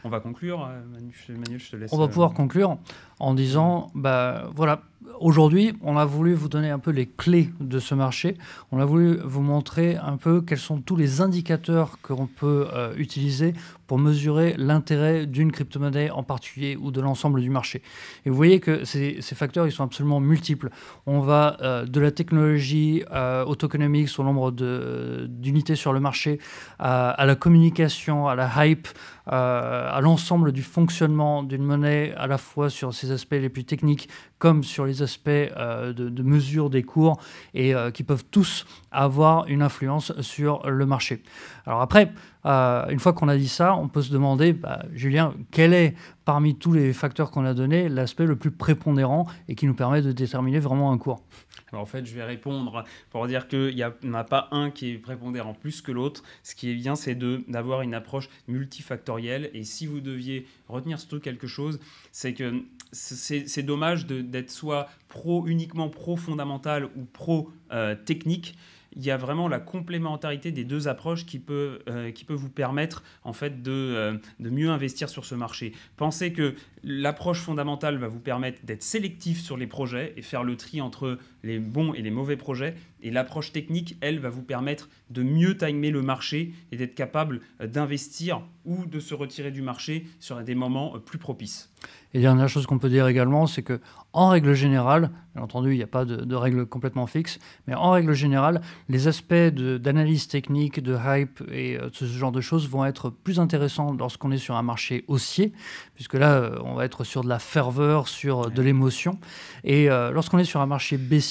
On va conclure, Manuel, je te laisse. On va pouvoir conclure en disant, bah voilà, aujourd'hui, on a voulu vous donner un peu les clés de ce marché. On a voulu vous montrer un peu quels sont tous les indicateurs qu'on peut euh, utiliser pour mesurer l'intérêt d'une crypto-monnaie en particulier ou de l'ensemble du marché. Et vous voyez que ces, facteurs, ils sont absolument multiples. On va euh, de la technologie euh, économique l'ombre au nombre d'unités sur le marché, à, à, la communication, à la hype, euh, à l'ensemble du fonctionnement d'une monnaie, à la fois sur ses aspects les plus techniques comme sur les aspects euh, de, mesure des cours et euh, qui peuvent tous avoir une influence sur le marché. Alors après, euh, une fois qu'on a dit ça, on peut se demander, bah, Julien, quel est parmi tous les facteurs qu'on a donnés l'aspect le plus prépondérant et qui nous permet de déterminer vraiment un cours alors en fait, je vais répondre pour dire qu'il n'y en a, pas un qui est prépondérant plus que l'autre. Ce qui est bien, c'est d'avoir une approche multifactorielle. Et si vous deviez retenir surtout quelque chose, c'est que c'est dommage d'être soit pro uniquement pro fondamental ou pro euh, technique. Il y a vraiment la complémentarité des deux approches qui peut, euh, qui peut vous permettre en fait de, euh, de mieux investir sur ce marché. Pensez que l'approche fondamentale va vous permettre d'être sélectif sur les projets et faire le tri entre les bons et les mauvais projets. Et l'approche technique, elle, va vous permettre de mieux timer le marché et d'être capable d'investir ou de se retirer du marché sur des moments euh, plus propices. Et dernière chose qu'on peut dire également, c'est que en règle générale, bien entendu, il n'y a pas de, règle complètement fixe, mais en règle générale, les aspects d'analyse technique, de hype et euh, ce genre de choses vont être plus intéressants lorsqu'on est sur un marché haussier, puisque là, euh, on va être sur de la ferveur, sur de eh l'émotion. Et lorsqu'on est sur un marché baissier,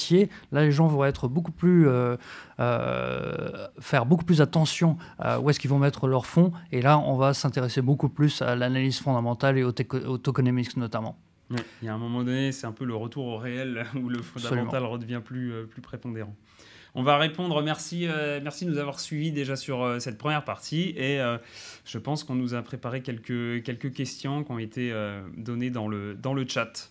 là les gens vont être beaucoup plus euh, euh, faire beaucoup plus attention à euh, où est-ce qu'ils vont mettre leurs fonds et là on va s'intéresser beaucoup plus à l'analyse fondamentale et au, au tokenomics notamment. Il y a un moment donné, c'est un peu le retour au réel [laughs] où le fondamental redevient plus, plus prépondérant. On va répondre. Merci, merci de nous avoir suivis déjà sur cette première partie. Et je pense qu'on nous a préparé quelques, quelques questions qui ont été données dans le, dans le chat.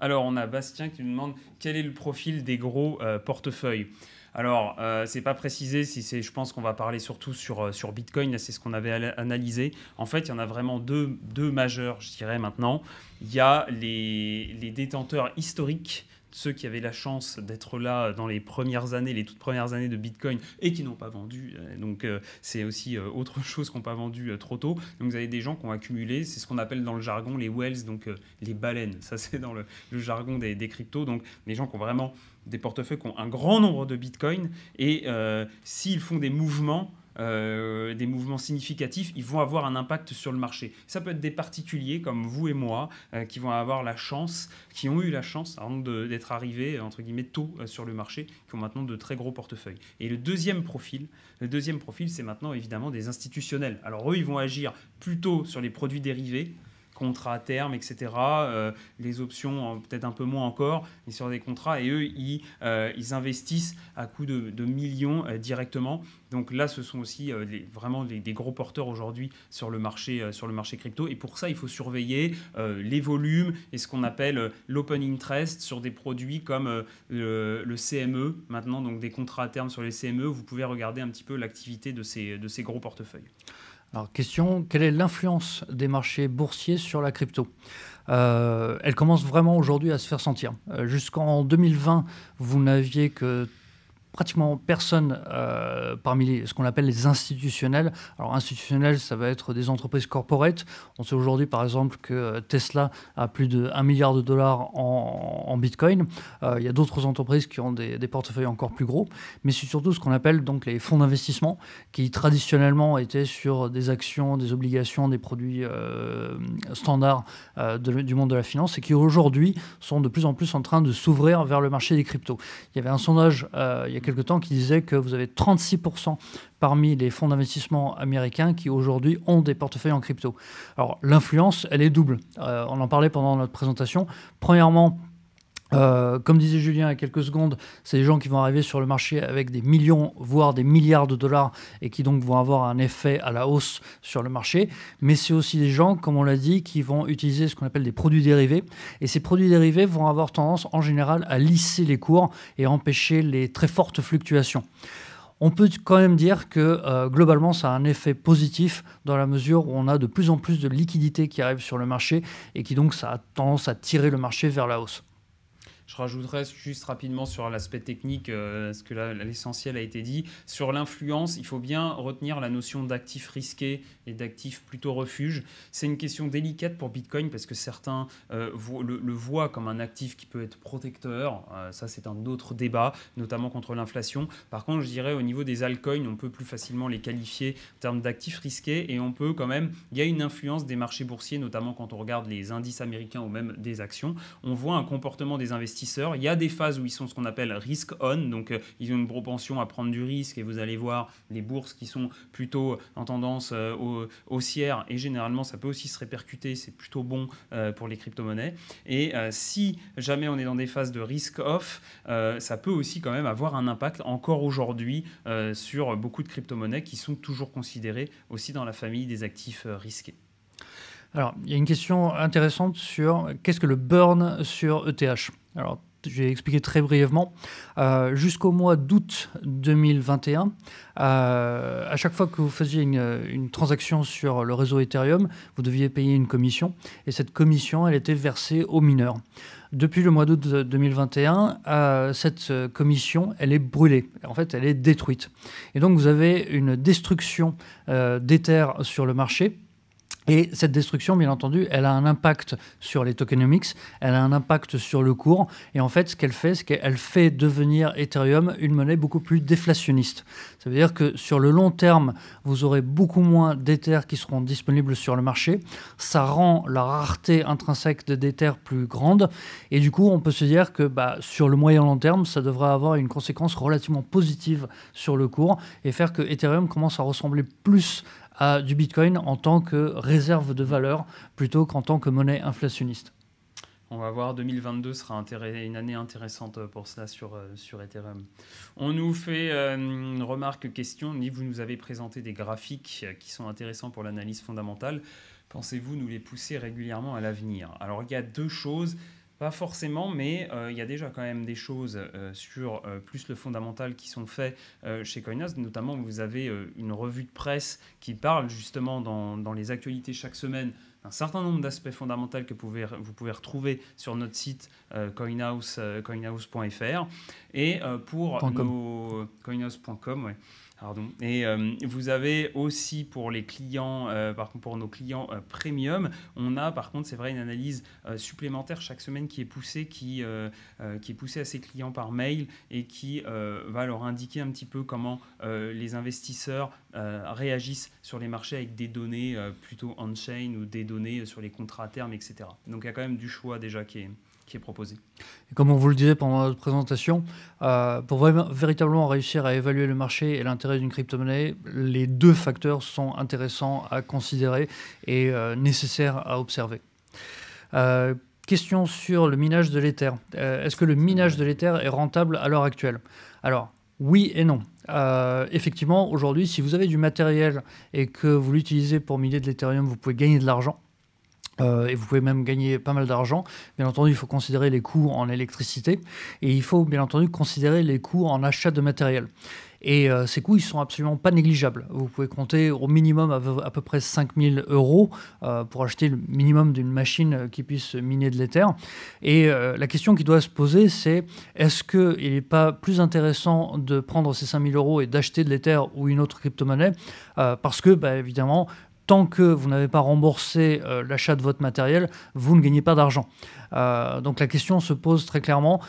Alors, on a Bastien qui nous demande quel est le profil des gros euh, portefeuilles. Alors, ce euh, c'est pas précisé si c'est. Je pense qu'on va parler surtout sur, euh, sur Bitcoin. C'est ce qu'on avait analysé. En fait, il y en a vraiment deux, majeurs, je dirais maintenant. Il y a les, les détenteurs historiques ceux qui avaient la chance d'être là dans les premières années, les toutes premières années de Bitcoin et qui n'ont pas vendu. Euh, donc euh, c'est aussi euh, autre [laughs] chose qu'on n'a pas vendu trop tôt. Donc vous avez des gens qui ont accumulé, c'est ce qu'on appelle dans le jargon les wells, donc les baleines. Ça [laughs] c'est dans le, jargon des, cryptos. Donc les gens qui ont vraiment des portefeuilles qui ont un grand nombre de Bitcoin et s'ils font des mouvements euh, des mouvements significatifs, ils vont avoir un impact sur le marché. Ça peut être des particuliers comme vous et moi euh, qui vont avoir la chance, qui ont eu la chance d'être arrivés entre guillemets tôt euh, sur le marché, qui ont maintenant de très gros portefeuilles. Et le deuxième profil, le deuxième profil, c'est maintenant évidemment des institutionnels. Alors eux, ils vont agir plutôt sur les produits dérivés, contrats à terme, etc. Euh, les options, peut-être un peu moins encore, mais sur des contrats. Et eux, ils, euh, investissent à coût de, millions euh, directement. Donc là, ce sont aussi vraiment des, gros porteurs aujourd'hui sur, le marché, sur le marché crypto. Et pour ça, il faut surveiller les volumes et ce qu'on appelle l'open interest sur des produits comme le, CME e. maintenant, donc des contrats à terme sur les CME. Vous pouvez regarder un petit peu l'activité de ces gros portefeuilles. Alors, question, quelle est l'influence des marchés boursiers sur la crypto euh, Elle commence vraiment aujourd'hui à se faire sentir. Euh, jusqu'en 2020, vous n'aviez que pratiquement personne euh, parmi ce qu'on appelle les institutionnels. Alors institutionnels, ça va être des entreprises corporate. On sait aujourd'hui par exemple que euh, Tesla a plus de 1 milliard de dollars en, Bitcoin. Euh, il y a d'autres entreprises qui ont des, portefeuilles encore plus gros. Mais c'est surtout ce qu'on appelle donc les fonds d'investissement qui traditionnellement étaient sur des actions, des obligations, des produits standards du monde de la finance et qui aujourd'hui sont de plus en plus en train de s'ouvrir vers le marché des cryptos. Il y avait un sondage il y a quelque temps qui disait que vous avez 36% parmi les fonds d'investissement américains qui aujourd'hui ont des portefeuilles en crypto. Alors l'influence, elle est double. Euh, on en parlait pendant notre présentation. Premièrement, euh, comme disait Julien il y a quelques secondes, c'est des gens qui vont arriver sur le marché avec des millions, voire des milliards de dollars, et qui donc vont avoir un effet à la hausse sur le marché. Mais c'est aussi des gens, comme on l'a dit, qui vont utiliser ce qu'on appelle des produits dérivés. Et ces produits dérivés vont avoir tendance, en général, à lisser les cours et empêcher les très fortes fluctuations. On peut quand même dire que euh, globalement, ça a un effet positif dans la mesure où on a de plus en plus de liquidités qui arrivent sur le marché et qui donc ça a tendance à tirer le marché vers la hausse. Je rajouterais juste rapidement sur l'aspect technique, euh, ce parce que l'essentiel a été dit. Sur l'influence, il faut bien retenir la notion d'actifs risqués et d'actifs plutôt refuge. C'est une question délicate pour Bitcoin, parce que certains euh, le, voit voient comme un actif qui peut être protecteur. Euh, ça, c'est un autre débat, notamment contre l'inflation. Par contre, je dirais au niveau des altcoins, on peut plus facilement les qualifier en termes d'actifs risqués, et on peut quand même, il y a une influence des marchés boursiers, notamment quand on regarde les indices américains ou même des actions. On voit un comportement des investisseurs il y a des phases où ils sont ce qu'on appelle risk on, donc euh, ils ont une propension à prendre du risque et vous allez voir les bourses qui sont plutôt euh, en tendance euh, haussière et généralement ça peut aussi se répercuter, c'est plutôt bon pour les crypto-monnaies. Et si jamais on est dans des phases de risk off, ça peut aussi quand même avoir un impact encore aujourd'hui sur beaucoup de crypto-monnaies qui sont toujours considérées aussi dans la famille des actifs risqués. Alors, il y a une question intéressante sur qu'est-ce que le burn sur ETH Alors, j'ai expliqué très brièvement, euh, jusqu'au mois d'août 2021, euh, à chaque fois que vous faisiez une, transaction sur le réseau Ethereum, vous deviez payer une commission, et cette commission, elle était versée aux mineurs. Depuis le mois d'août 2021, euh, cette commission, elle est brûlée. En fait, elle est détruite. Et donc, vous avez une destruction d'Ether sur le marché et cette destruction, bien entendu, elle a un impact sur les tokenomics, elle a un impact sur le cours. Et en fait, ce qu'elle fait, c'est qu'elle fait devenir Ethereum une monnaie beaucoup plus déflationniste. Ça veut dire que sur le long terme, vous aurez beaucoup moins d'Ethers qui seront disponibles sur le marché. Ça rend la rareté intrinsèque d'Ethers plus grande. Et du coup, on peut se dire que bah, sur le moyen long terme, ça devrait avoir une conséquence relativement positive sur le cours et faire que Ethereum commence à ressembler plus à du Bitcoin en tant que réserve de valeur plutôt qu'en tant que monnaie inflationniste. On va voir, 2022 sera une année intéressante pour cela sur, euh, sur Ethereum. On nous fait euh, une remarque, question, ni vous nous avez présenté des graphiques euh, qui sont intéressants pour l'analyse fondamentale. Pensez-vous nous les pousser régulièrement à l'avenir Alors il y a deux choses. Pas forcément, mais euh, il y a déjà quand même des choses euh, sur euh, plus le fondamental qui sont faits chez Coinhouse. Notamment, vous avez une revue de presse qui parle justement dans, les actualités chaque semaine un certain nombre d'aspects fondamentaux que vous pouvez retrouver sur notre site coinhouse.fr et pour nos coinhouse.com Pardon. Et euh, vous avez aussi pour les clients, euh, pour nos clients euh, premium, on a par contre c'est vrai une analyse supplémentaire chaque semaine qui est poussée, qui, est poussée à ces clients par mail et qui va leur indiquer un petit peu comment les investisseurs réagissent sur les marchés avec des données plutôt on-chain ou des données sur les contrats à terme, etc. Donc il y a quand même du choix déjà qui est, qui est proposé. comme on vous le disait pendant notre présentation, euh, pour véritablement réussir à évaluer le marché et l'intérêt d'une crypto-monnaie, les deux facteurs sont intéressants à considérer et euh, nécessaires à observer. Euh, question sur le minage de l'Ether. Est-ce que le minage de l'Ether est rentable à l'heure actuelle Alors, oui et non. effectivement, aujourd'hui, si vous avez du matériel et que vous l'utilisez pour miner de l'Ethereum, vous pouvez gagner de l'argent. Euh, et vous pouvez même gagner pas mal d'argent. Bien entendu, il faut considérer les coûts en électricité et il faut bien entendu considérer les coûts en achat de matériel. Et euh, ces coûts, ils sont absolument pas négligeables. Vous pouvez compter au minimum à, peu près 5000 euros euh, pour acheter le minimum d'une machine qui puisse miner de l'éther. Et la question qui doit se poser, c'est est-ce qu'il n'est pas plus intéressant de prendre ces 5000 euros et d'acheter de l'éther ou une autre crypto-monnaie Parce que, bah, évidemment, tant que vous n'avez pas remboursé euh, l'achat de votre matériel, vous ne gagnez pas d'argent. Euh, donc la question se pose très clairement.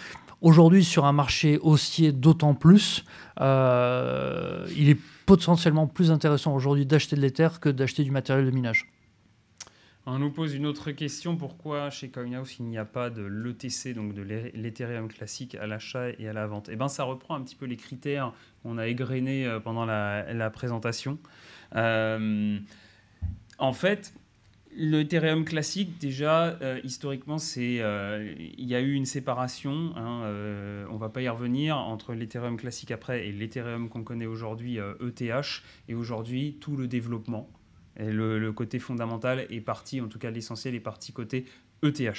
Aujourd'hui, sur un marché haussier d'autant plus, euh, il est potentiellement plus intéressant aujourd'hui d'acheter de l'Ether que d'acheter du matériel de minage. On nous pose une autre question. Pourquoi chez CoinHouse il n'y a pas de l'ETC, donc de l'Ethereum classique à l'achat et à la vente Eh bien, ça reprend un petit peu les critères qu'on a égrenés pendant la, présentation. En fait, l'Ethereum classique, déjà, euh, historiquement, historiquement, euh, il y a eu une séparation, hein, euh, on ne va pas y revenir, entre l'Ethereum classique après et l'Ethereum qu'on connaît aujourd'hui, ETH, e et aujourd'hui tout le développement. Et le, le, côté fondamental est parti, en tout cas l'essentiel est parti côté ETH.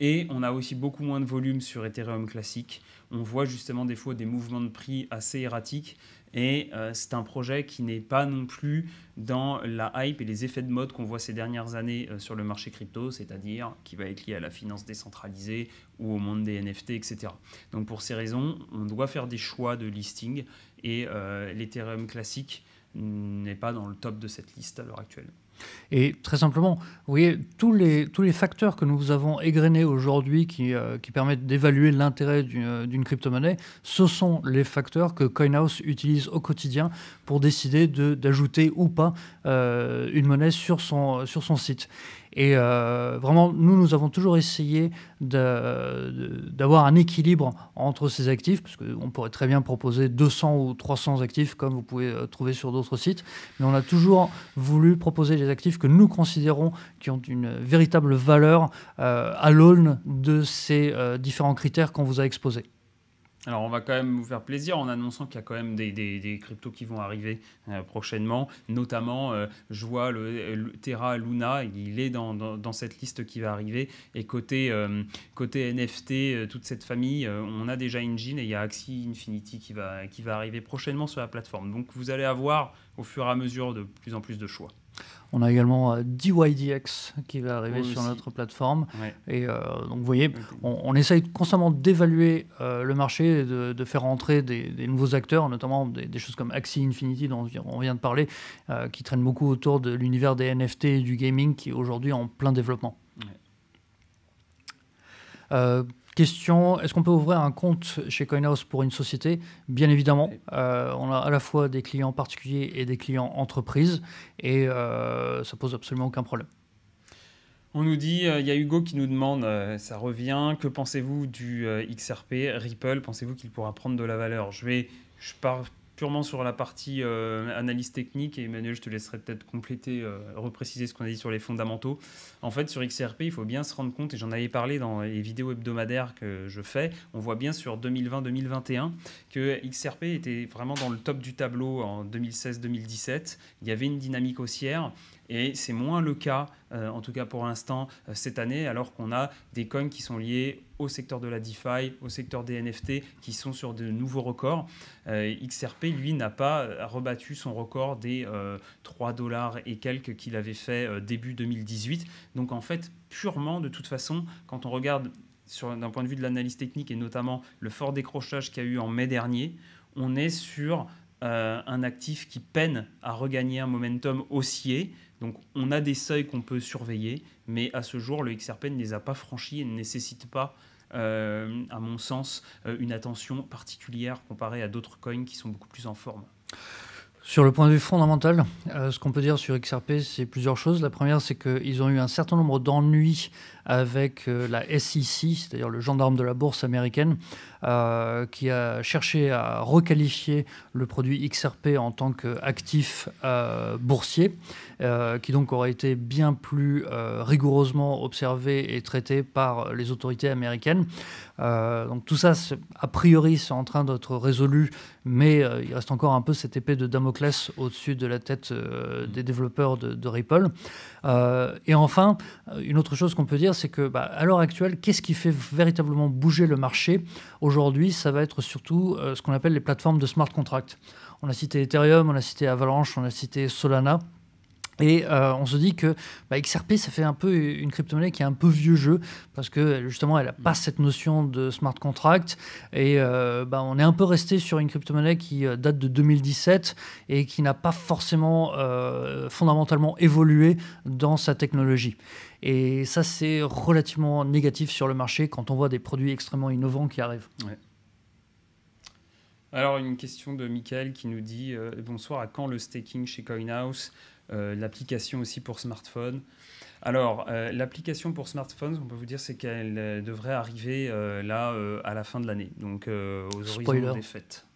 Et on a aussi beaucoup moins de volume sur Ethereum classique. On voit justement des fois des mouvements de prix assez erratiques et euh, c'est un projet qui n'est pas non plus dans la hype et les effets de mode qu'on voit ces dernières années euh, sur le marché crypto, c'est-à-dire qui va être lié à la finance décentralisée ou au monde des NFT, etc. Donc pour ces raisons, on doit faire des choix de listing et euh, l'Ethereum classique n'est pas dans le top de cette liste à l'heure actuelle. Et très simplement, vous voyez, tous les, tous les facteurs que nous avons égrenés aujourd'hui qui, euh, permettent d'évaluer l'intérêt euh, d'une crypto-monnaie, ce sont les facteurs que CoinHouse utilise au quotidien pour décider d'ajouter ou pas euh, une monnaie sur sur son site. Et euh, vraiment, nous, nous avons toujours essayé d'avoir un équilibre entre ces actifs, parce qu'on pourrait très bien proposer 200 ou 300 actifs, comme vous pouvez euh, trouver sur d'autres sites, mais on a toujours voulu proposer des actifs que nous considérons qui ont une véritable valeur euh, à l'aune de ces différents critères qu'on vous a exposés. Alors on va quand même vous faire plaisir en annonçant qu'il y a quand même des, cryptos qui vont arriver euh, prochainement. Notamment, euh, je vois le, Terra Luna, il est dans, cette liste qui va arriver. Et côté, euh, NFT, toute cette famille, on a déjà Engine et il y a Axie Infinity qui va, qui va arriver prochainement sur la plateforme. Donc vous allez avoir au fur et à mesure de plus en plus de choix. On a également euh, DYDX qui va arriver sur notre plateforme. Et euh, donc, vous voyez, on, essaye constamment d'évaluer euh, le marché et de, faire entrer des, nouveaux acteurs, notamment des, choses comme Axie Infinity dont on vient de parler, qui traînent beaucoup autour de l'univers des NFT et du gaming qui est aujourd'hui en plein développement. Question, est-ce qu'on peut ouvrir un compte chez CoinHouse pour une société Bien évidemment, euh, on a à la fois des clients particuliers et des clients entreprises, et euh, ça pose absolument aucun problème. On nous dit, euh, il y a Hugo qui nous demande, euh, ça revient, que pensez-vous du XRP Ripple Pensez-vous qu'il pourra prendre de la valeur Je vais, je pars purement sur la partie euh, analyse technique, et Emmanuel, je te laisserai peut-être compléter, euh, repréciser ce qu'on a dit sur les fondamentaux. En fait, sur XRP, il faut bien se rendre compte, et j'en avais parlé dans les vidéos hebdomadaires que je fais, on voit bien sur 2020-2021 que XRP était vraiment dans le top du tableau en 2016-2017. Il y avait une dynamique haussière. Et c'est moins le cas, euh, en tout cas pour l'instant, euh, cette année, alors qu'on a des coins qui sont liés au secteur de la DeFi, au secteur des NFT, qui sont sur de nouveaux records. Euh, XRP, lui, n'a pas rebattu son record des 3 dollars et quelques qu'il avait fait début 2018. Donc en fait, purement, de toute façon, quand on regarde d'un point de vue de l'analyse technique et notamment le fort décrochage qu'il y a eu en mai dernier, on est sur... un actif qui peine à regagner un momentum haussier donc on a des seuils qu'on peut surveiller, mais à ce jour, le XRP ne les a pas franchis et ne nécessite pas, euh, à mon sens, euh, une attention particulière comparée à d'autres coins qui sont beaucoup plus en forme. Sur le point de vue fondamental, euh, ce qu'on peut dire sur XRP, c'est plusieurs choses. La première, c'est qu'ils ont eu un certain nombre d'ennuis avec euh, la SEC, c'est-à-dire le gendarme de la bourse américaine, euh, qui a cherché à requalifier le produit XRP en tant qu'actif boursier, qui donc aurait été bien plus rigoureusement observé et traité par les autorités américaines. donc tout ça, a priori, c'est en train d'être résolu mais euh, il reste encore un peu cette épée de Damoclès au-dessus de la tête euh, des mm. développeurs de, Ripple. Euh, et enfin, une autre chose qu'on peut dire, c'est que bah, à l'heure actuelle, qu'est-ce qui fait véritablement bouger le marché Aujourd'hui, ça va être surtout ce qu'on appelle les plateformes de smart contracts. On a cité Ethereum, on a cité Avalanche, on a cité Solana. Et euh, on se dit que bah, XRP, ça fait un peu une crypto-monnaie qui est un peu vieux jeu, parce que justement, elle n'a pas cette notion de smart contract. Et euh, bah, on est un peu resté sur une crypto-monnaie qui euh, date de 2017 et qui n'a pas forcément fondamentalement évolué dans sa technologie. Et ça, c'est relativement négatif sur le marché quand on voit des produits extrêmement innovants qui arrivent. Alors, une question de Michael qui nous dit Bonsoir, à quand le staking chez CoinHouse euh, l'application aussi pour smartphone. Alors, euh, l'application pour smartphones, on peut vous dire, c'est qu'elle euh, devrait arriver là à la fin de l'année, donc aux Spoiler. horizons des fêtes.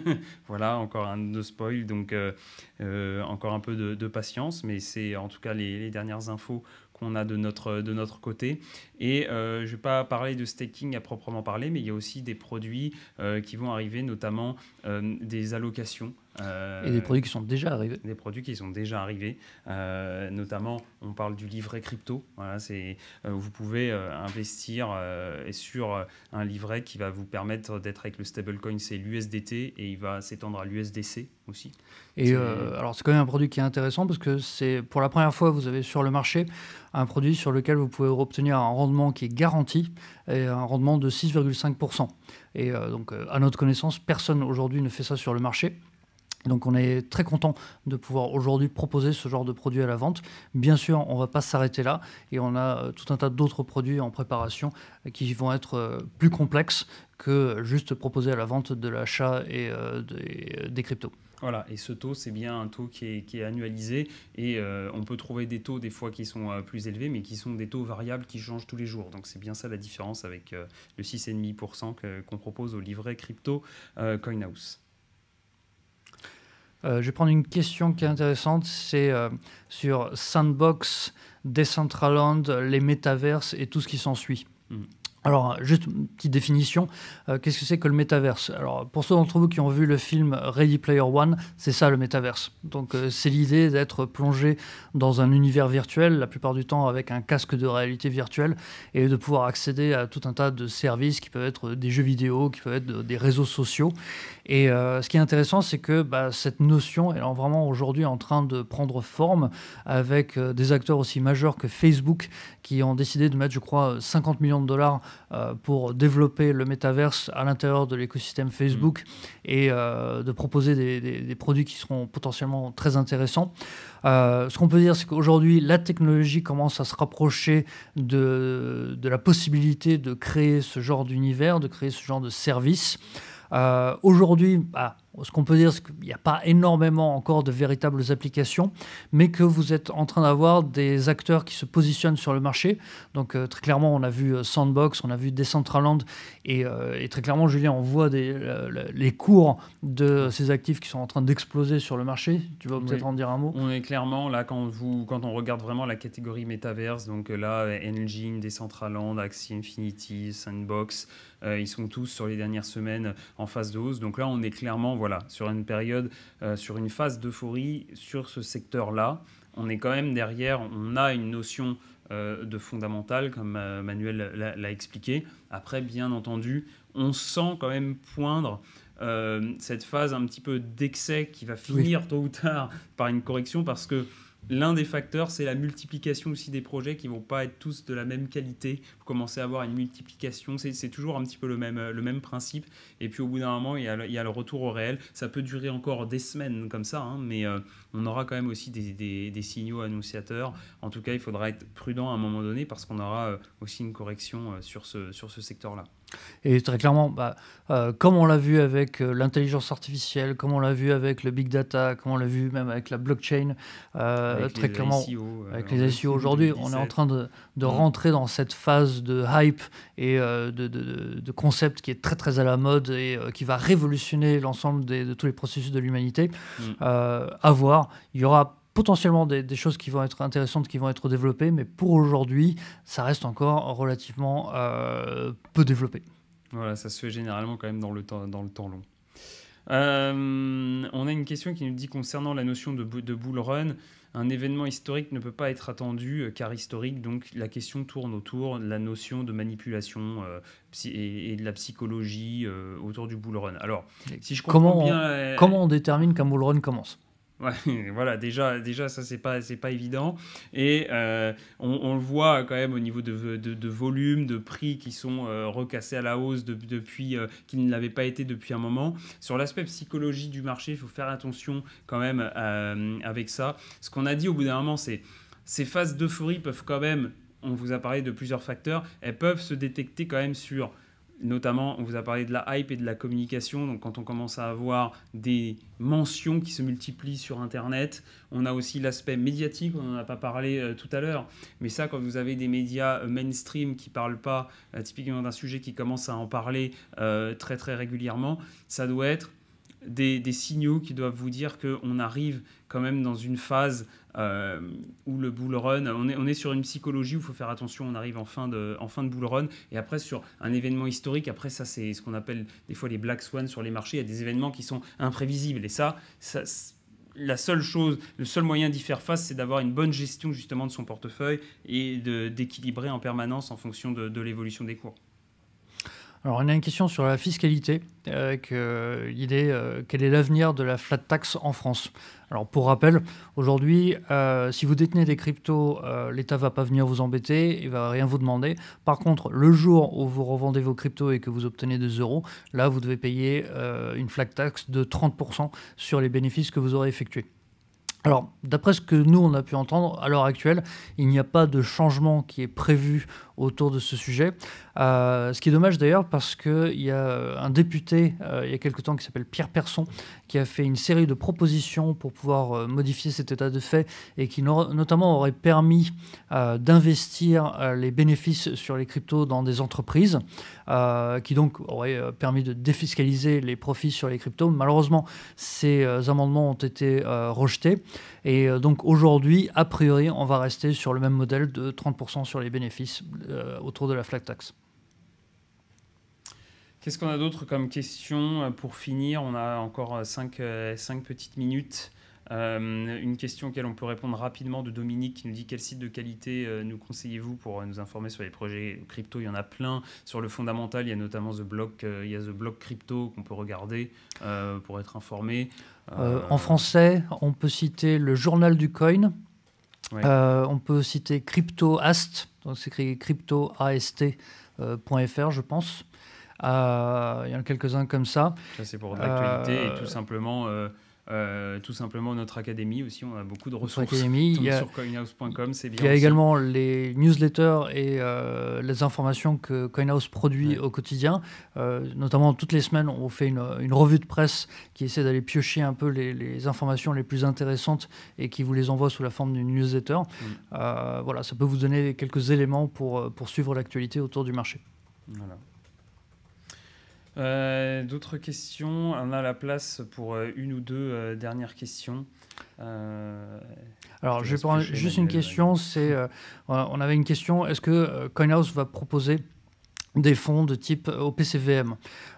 [laughs] voilà, encore un de spoil, donc encore un peu de, patience, mais c'est en tout cas les, dernières infos qu'on a de notre, de notre côté. Et je ne vais pas parler de staking à proprement parler, mais il y a aussi des produits qui vont arriver, notamment des allocations euh, et des produits qui sont déjà arrivés. Des produits qui sont déjà arrivés. Euh, notamment, on parle du livret crypto. Voilà, euh, vous pouvez investir sur un livret qui va vous permettre d'être avec le stablecoin, c'est l'USDT, et il va s'étendre à l'USDC aussi. Et alors, c'est quand même un produit qui est intéressant parce que c'est pour la première fois, vous avez sur le marché un produit sur lequel vous pouvez obtenir un rendement qui est garanti et un rendement de 6,5%. Et donc, à notre connaissance, personne aujourd'hui ne fait ça sur le marché. Donc on est très content de pouvoir aujourd'hui proposer ce genre de produit à la vente. Bien sûr, on ne va pas s'arrêter là et on a euh, tout un tas d'autres produits en préparation euh, qui vont être euh, plus complexes que juste proposer à la vente de l'achat et des, cryptos. Voilà, et ce taux, c'est bien un taux qui est, annualisé et on peut trouver des taux des fois qui sont plus élevés, mais qui sont des taux variables qui changent tous les jours. Donc c'est bien ça la différence avec le 6,5% qu'on propose au livret crypto CoinHouse. Euh, je vais prendre une question qui est intéressante, c'est euh, sur Sandbox, Decentraland, les métaverses et tout ce qui s'ensuit. Mm. Alors, juste une petite définition, euh, qu'est-ce que c'est que le métaverse Alors, pour ceux d'entre vous qui ont vu le film Ready Player One, c'est ça le métaverse. Donc, euh, c'est l'idée d'être plongé dans un univers virtuel, la plupart du temps avec un casque de réalité virtuelle, et de pouvoir accéder à tout un tas de services qui peuvent être des jeux vidéo, qui peuvent être des réseaux sociaux. Et euh, ce qui est intéressant, c'est que bah, cette notion est vraiment aujourd'hui en train de prendre forme avec des acteurs aussi majeurs que Facebook, qui ont décidé de mettre, je crois, 50 millions de dollars euh, pour développer le métaverse à l'intérieur de l'écosystème Facebook mm. et euh, de proposer des, produits qui seront potentiellement très intéressants. Euh, ce qu'on peut dire, c'est qu'aujourd'hui, la technologie commence à se rapprocher de, la possibilité de créer ce genre d'univers, de créer ce genre de service. Aujourd'hui, bah, ce qu'on peut dire, c'est qu'il n'y a pas énormément encore de véritables applications, mais que vous êtes en train d'avoir des acteurs qui se positionnent sur le marché. Donc euh, très clairement, on a vu euh, Sandbox, on a vu Decentraland, et, euh, très clairement, Julien, on voit les cours de ces actifs qui sont en train d'exploser sur le marché. Tu vas peut-être en dire un mot On est clairement là, quand, on regarde vraiment la catégorie métaverse, donc là, Engine, Decentraland, Axie Infinity, Sandbox, euh, ils sont tous sur les dernières semaines en phase de hausse. Donc là, on est clairement voilà, sur une période, euh, sur une phase d'euphorie sur ce secteur-là. On est quand même derrière, on a une notion euh, de fondamental, comme Manuel l'a expliqué. Après, bien entendu, on sent quand même poindre cette phase un petit peu d'excès qui va finir tôt ou tard par une correction parce que L'un des facteurs, c'est la multiplication aussi des projets qui vont pas être tous de la même qualité. Vous commencez à avoir une multiplication, c'est toujours un petit peu euh, le même, principe. Et puis au bout d'un moment, il y, a le, retour au réel. Ça peut durer encore des semaines comme ça, hein, mais euh, on aura quand même aussi des, signaux annonciateurs. En tout cas, il faudra être prudent à un moment donné parce qu'on aura euh, aussi une correction sur ce secteur-là. Et très clairement, bah, euh, comme on l'a vu avec euh, l'intelligence artificielle, comme on l'a vu avec le big data, comme on l'a vu même avec la blockchain, euh, très clairement, avec les ICO aujourd'hui, on est en train de, rentrer dans cette phase de hype et de, concept qui est très très à la mode et qui va révolutionner l'ensemble de tous les processus de l'humanité. Mm. à voir, il y aura potentiellement des, choses qui vont être intéressantes, qui vont être développées, mais pour aujourd'hui, ça reste encore relativement euh, peu développé. Voilà, ça se fait généralement quand même dans le temps, dans le temps long. Euh, on a une question qui nous dit concernant la notion de, de bull run, un événement historique ne peut pas être attendu euh, car historique, donc la question tourne autour de la notion de manipulation et, de la psychologie autour du bull run. Alors, si je comprends comment on, bien, comment on détermine qu'un bull run commence [laughs] voilà, déjà, déjà ça, c'est pas, pas évident. Et euh, on, le voit quand même au niveau de, de, volume, de prix qui sont euh, recassés à la hausse depuis, qu'il euh, qui ne l'avaient pas été depuis un moment. Sur l'aspect psychologie du marché, il faut faire attention quand même avec ça. Ce qu'on a dit au bout d'un moment, c'est ces phases d'euphorie peuvent quand même, on vous a parlé de plusieurs facteurs, elles peuvent se détecter quand même sur Notamment, on vous a parlé de la hype et de la communication. Donc, quand on commence à avoir des mentions qui se multiplient sur Internet, on a aussi l'aspect médiatique, on n'en a pas parlé euh, tout à l'heure. Mais ça, quand vous avez des médias euh, mainstream qui ne parlent pas euh, typiquement d'un sujet, qui commence à en parler très très régulièrement, ça doit être des, des, signaux qui doivent vous dire qu'on arrive quand même dans une phase euh, le bull run, on est, sur une psychologie où il faut faire attention, on arrive en fin, de, en bull run, et après sur un événement historique, après ça c'est ce qu'on appelle des fois les black swans sur les marchés, il y a des événements qui sont imprévisibles, et ça, la seule chose, le seul moyen d'y faire face, c'est d'avoir une bonne gestion justement de son portefeuille et d'équilibrer en permanence en fonction de l'évolution des cours. Alors, on a une question sur la fiscalité, avec euh, l'idée euh, quel est l'avenir de la flat tax en France Alors, pour rappel, aujourd'hui, euh, si vous détenez des cryptos, l'État va pas venir vous embêter, il va rien vous demander. Par contre, le jour où vous revendez vos cryptos et que vous obtenez des euros, là, vous devez payer une flat tax de 30% sur les bénéfices que vous aurez effectués. Alors, d'après ce que nous, on a pu entendre, à l'heure actuelle, il n'y a pas de changement qui est prévu autour de ce sujet. Euh, ce qui est dommage d'ailleurs parce qu'il y a euh, un député euh, il y a quelque temps qui s'appelle Pierre Persson qui a fait une série de propositions pour pouvoir modifier cet état de fait et qui notamment aurait permis d'investir les bénéfices sur les cryptos dans des entreprises, qui donc aurait permis de défiscaliser les profits sur les cryptos. Malheureusement, ces amendements ont été rejetés et donc aujourd'hui, a priori, on va rester sur le même modèle de 30% sur les bénéfices autour de la flat tax. Qu'est-ce qu'on a d'autre comme question euh, pour finir On a encore 5 euh, euh, petites minutes. une question auxquelles on peut répondre rapidement de Dominique qui nous dit quel site de qualité nous conseillez-vous pour nous informer sur les projets crypto Il y en a plein. Sur le fondamental, il y a notamment The Block, il y a The Block Crypto qu'on peut regarder pour être informé. en français, on peut citer le Journal du Coin. on peut citer CryptoAst, donc c'est écrit cryptoast.fr, je pense. Euh, il y en a quelques-uns comme ça. Ça, c'est pour l'actualité et tout euh, simplement. Euh, tout simplement notre académie aussi, on a beaucoup de ressources. [laughs] sur coinhouse.com, c'est bien. Il y a également les newsletters et les informations que Coinhouse produit au quotidien. notamment, toutes les semaines, on fait une, revue de presse qui essaie d'aller piocher un peu les, informations les plus intéressantes et qui vous les envoie sous la forme d'une newsletter. Mm. voilà, ça peut vous donner quelques éléments pour, pour suivre l'actualité autour du marché. Voilà. Euh, d'autres questions On a la place pour euh, une ou deux euh, dernières questions. Alors, je vais prendre juste une question. C'est, on avait une question. Est-ce que Coinhouse va proposer des fonds de type euh, OPCVM.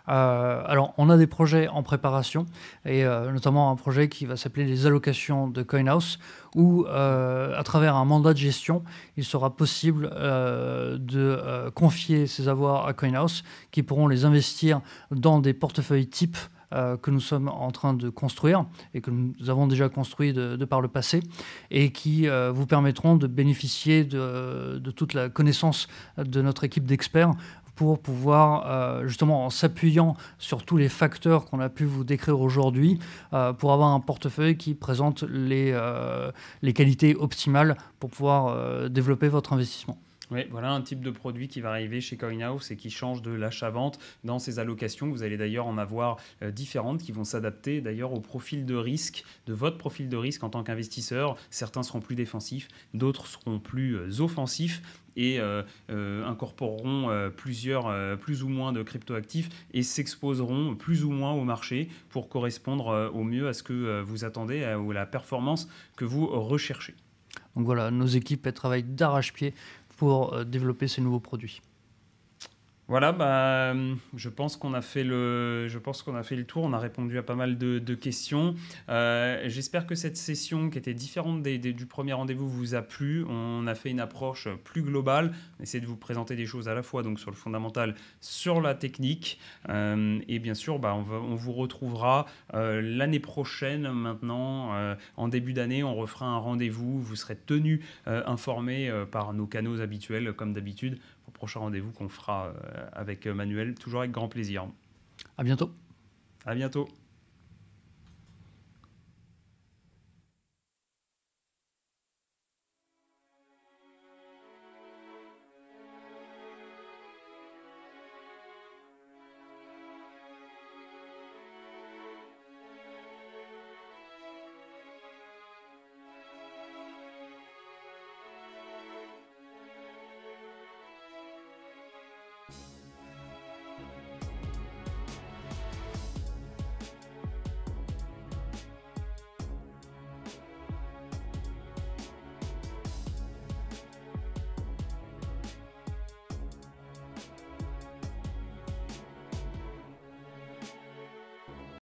Euh, alors, on a des projets en préparation, et euh, notamment un projet qui va s'appeler les allocations de CoinHouse, où, à travers un mandat de gestion, il sera possible de confier ces avoirs à CoinHouse, qui pourront les investir dans des portefeuilles type que nous sommes en train de construire et que nous avons déjà construit de, par le passé et qui vous permettront de bénéficier de, toute la connaissance de notre équipe d'experts pour pouvoir, euh, justement, en s'appuyant sur tous les facteurs qu'on a pu vous décrire aujourd'hui, euh, pour avoir un portefeuille qui présente les, euh, les qualités optimales pour pouvoir développer votre investissement. Oui, voilà un type de produit qui va arriver chez CoinHouse et qui change de l'achat-vente dans ses allocations. Vous allez d'ailleurs en avoir euh, différentes qui vont s'adapter d'ailleurs au profil de risque, de votre profil de risque en tant qu'investisseur. Certains seront plus défensifs, d'autres seront plus euh, offensifs et euh, incorporeront plusieurs, plus ou moins de cryptoactifs et s'exposeront plus ou moins au marché pour correspondre au mieux à ce que vous attendez, ou à la performance que vous recherchez. Donc voilà, nos équipes travaillent d'arrache-pied pour euh, développer ces nouveaux produits. Voilà, bah, euh, je pense qu'on a fait le, je pense qu'on a fait le tour. On a répondu à pas mal de, questions. Euh, j'espère que cette session, qui était différente du premier rendez-vous, vous a plu. On a fait une approche plus globale. On essaie de vous présenter des choses à la fois, donc sur le fondamental, sur la technique, euh, et bien sûr, bah, on, vous retrouvera l'année prochaine. Maintenant, en début d'année, on refera un rendez-vous. Vous serez tenu informé par nos canaux habituels, comme d'habitude prochain rendez-vous qu'on fera euh, avec euh, Manuel, toujours avec grand plaisir. À bientôt. À bientôt.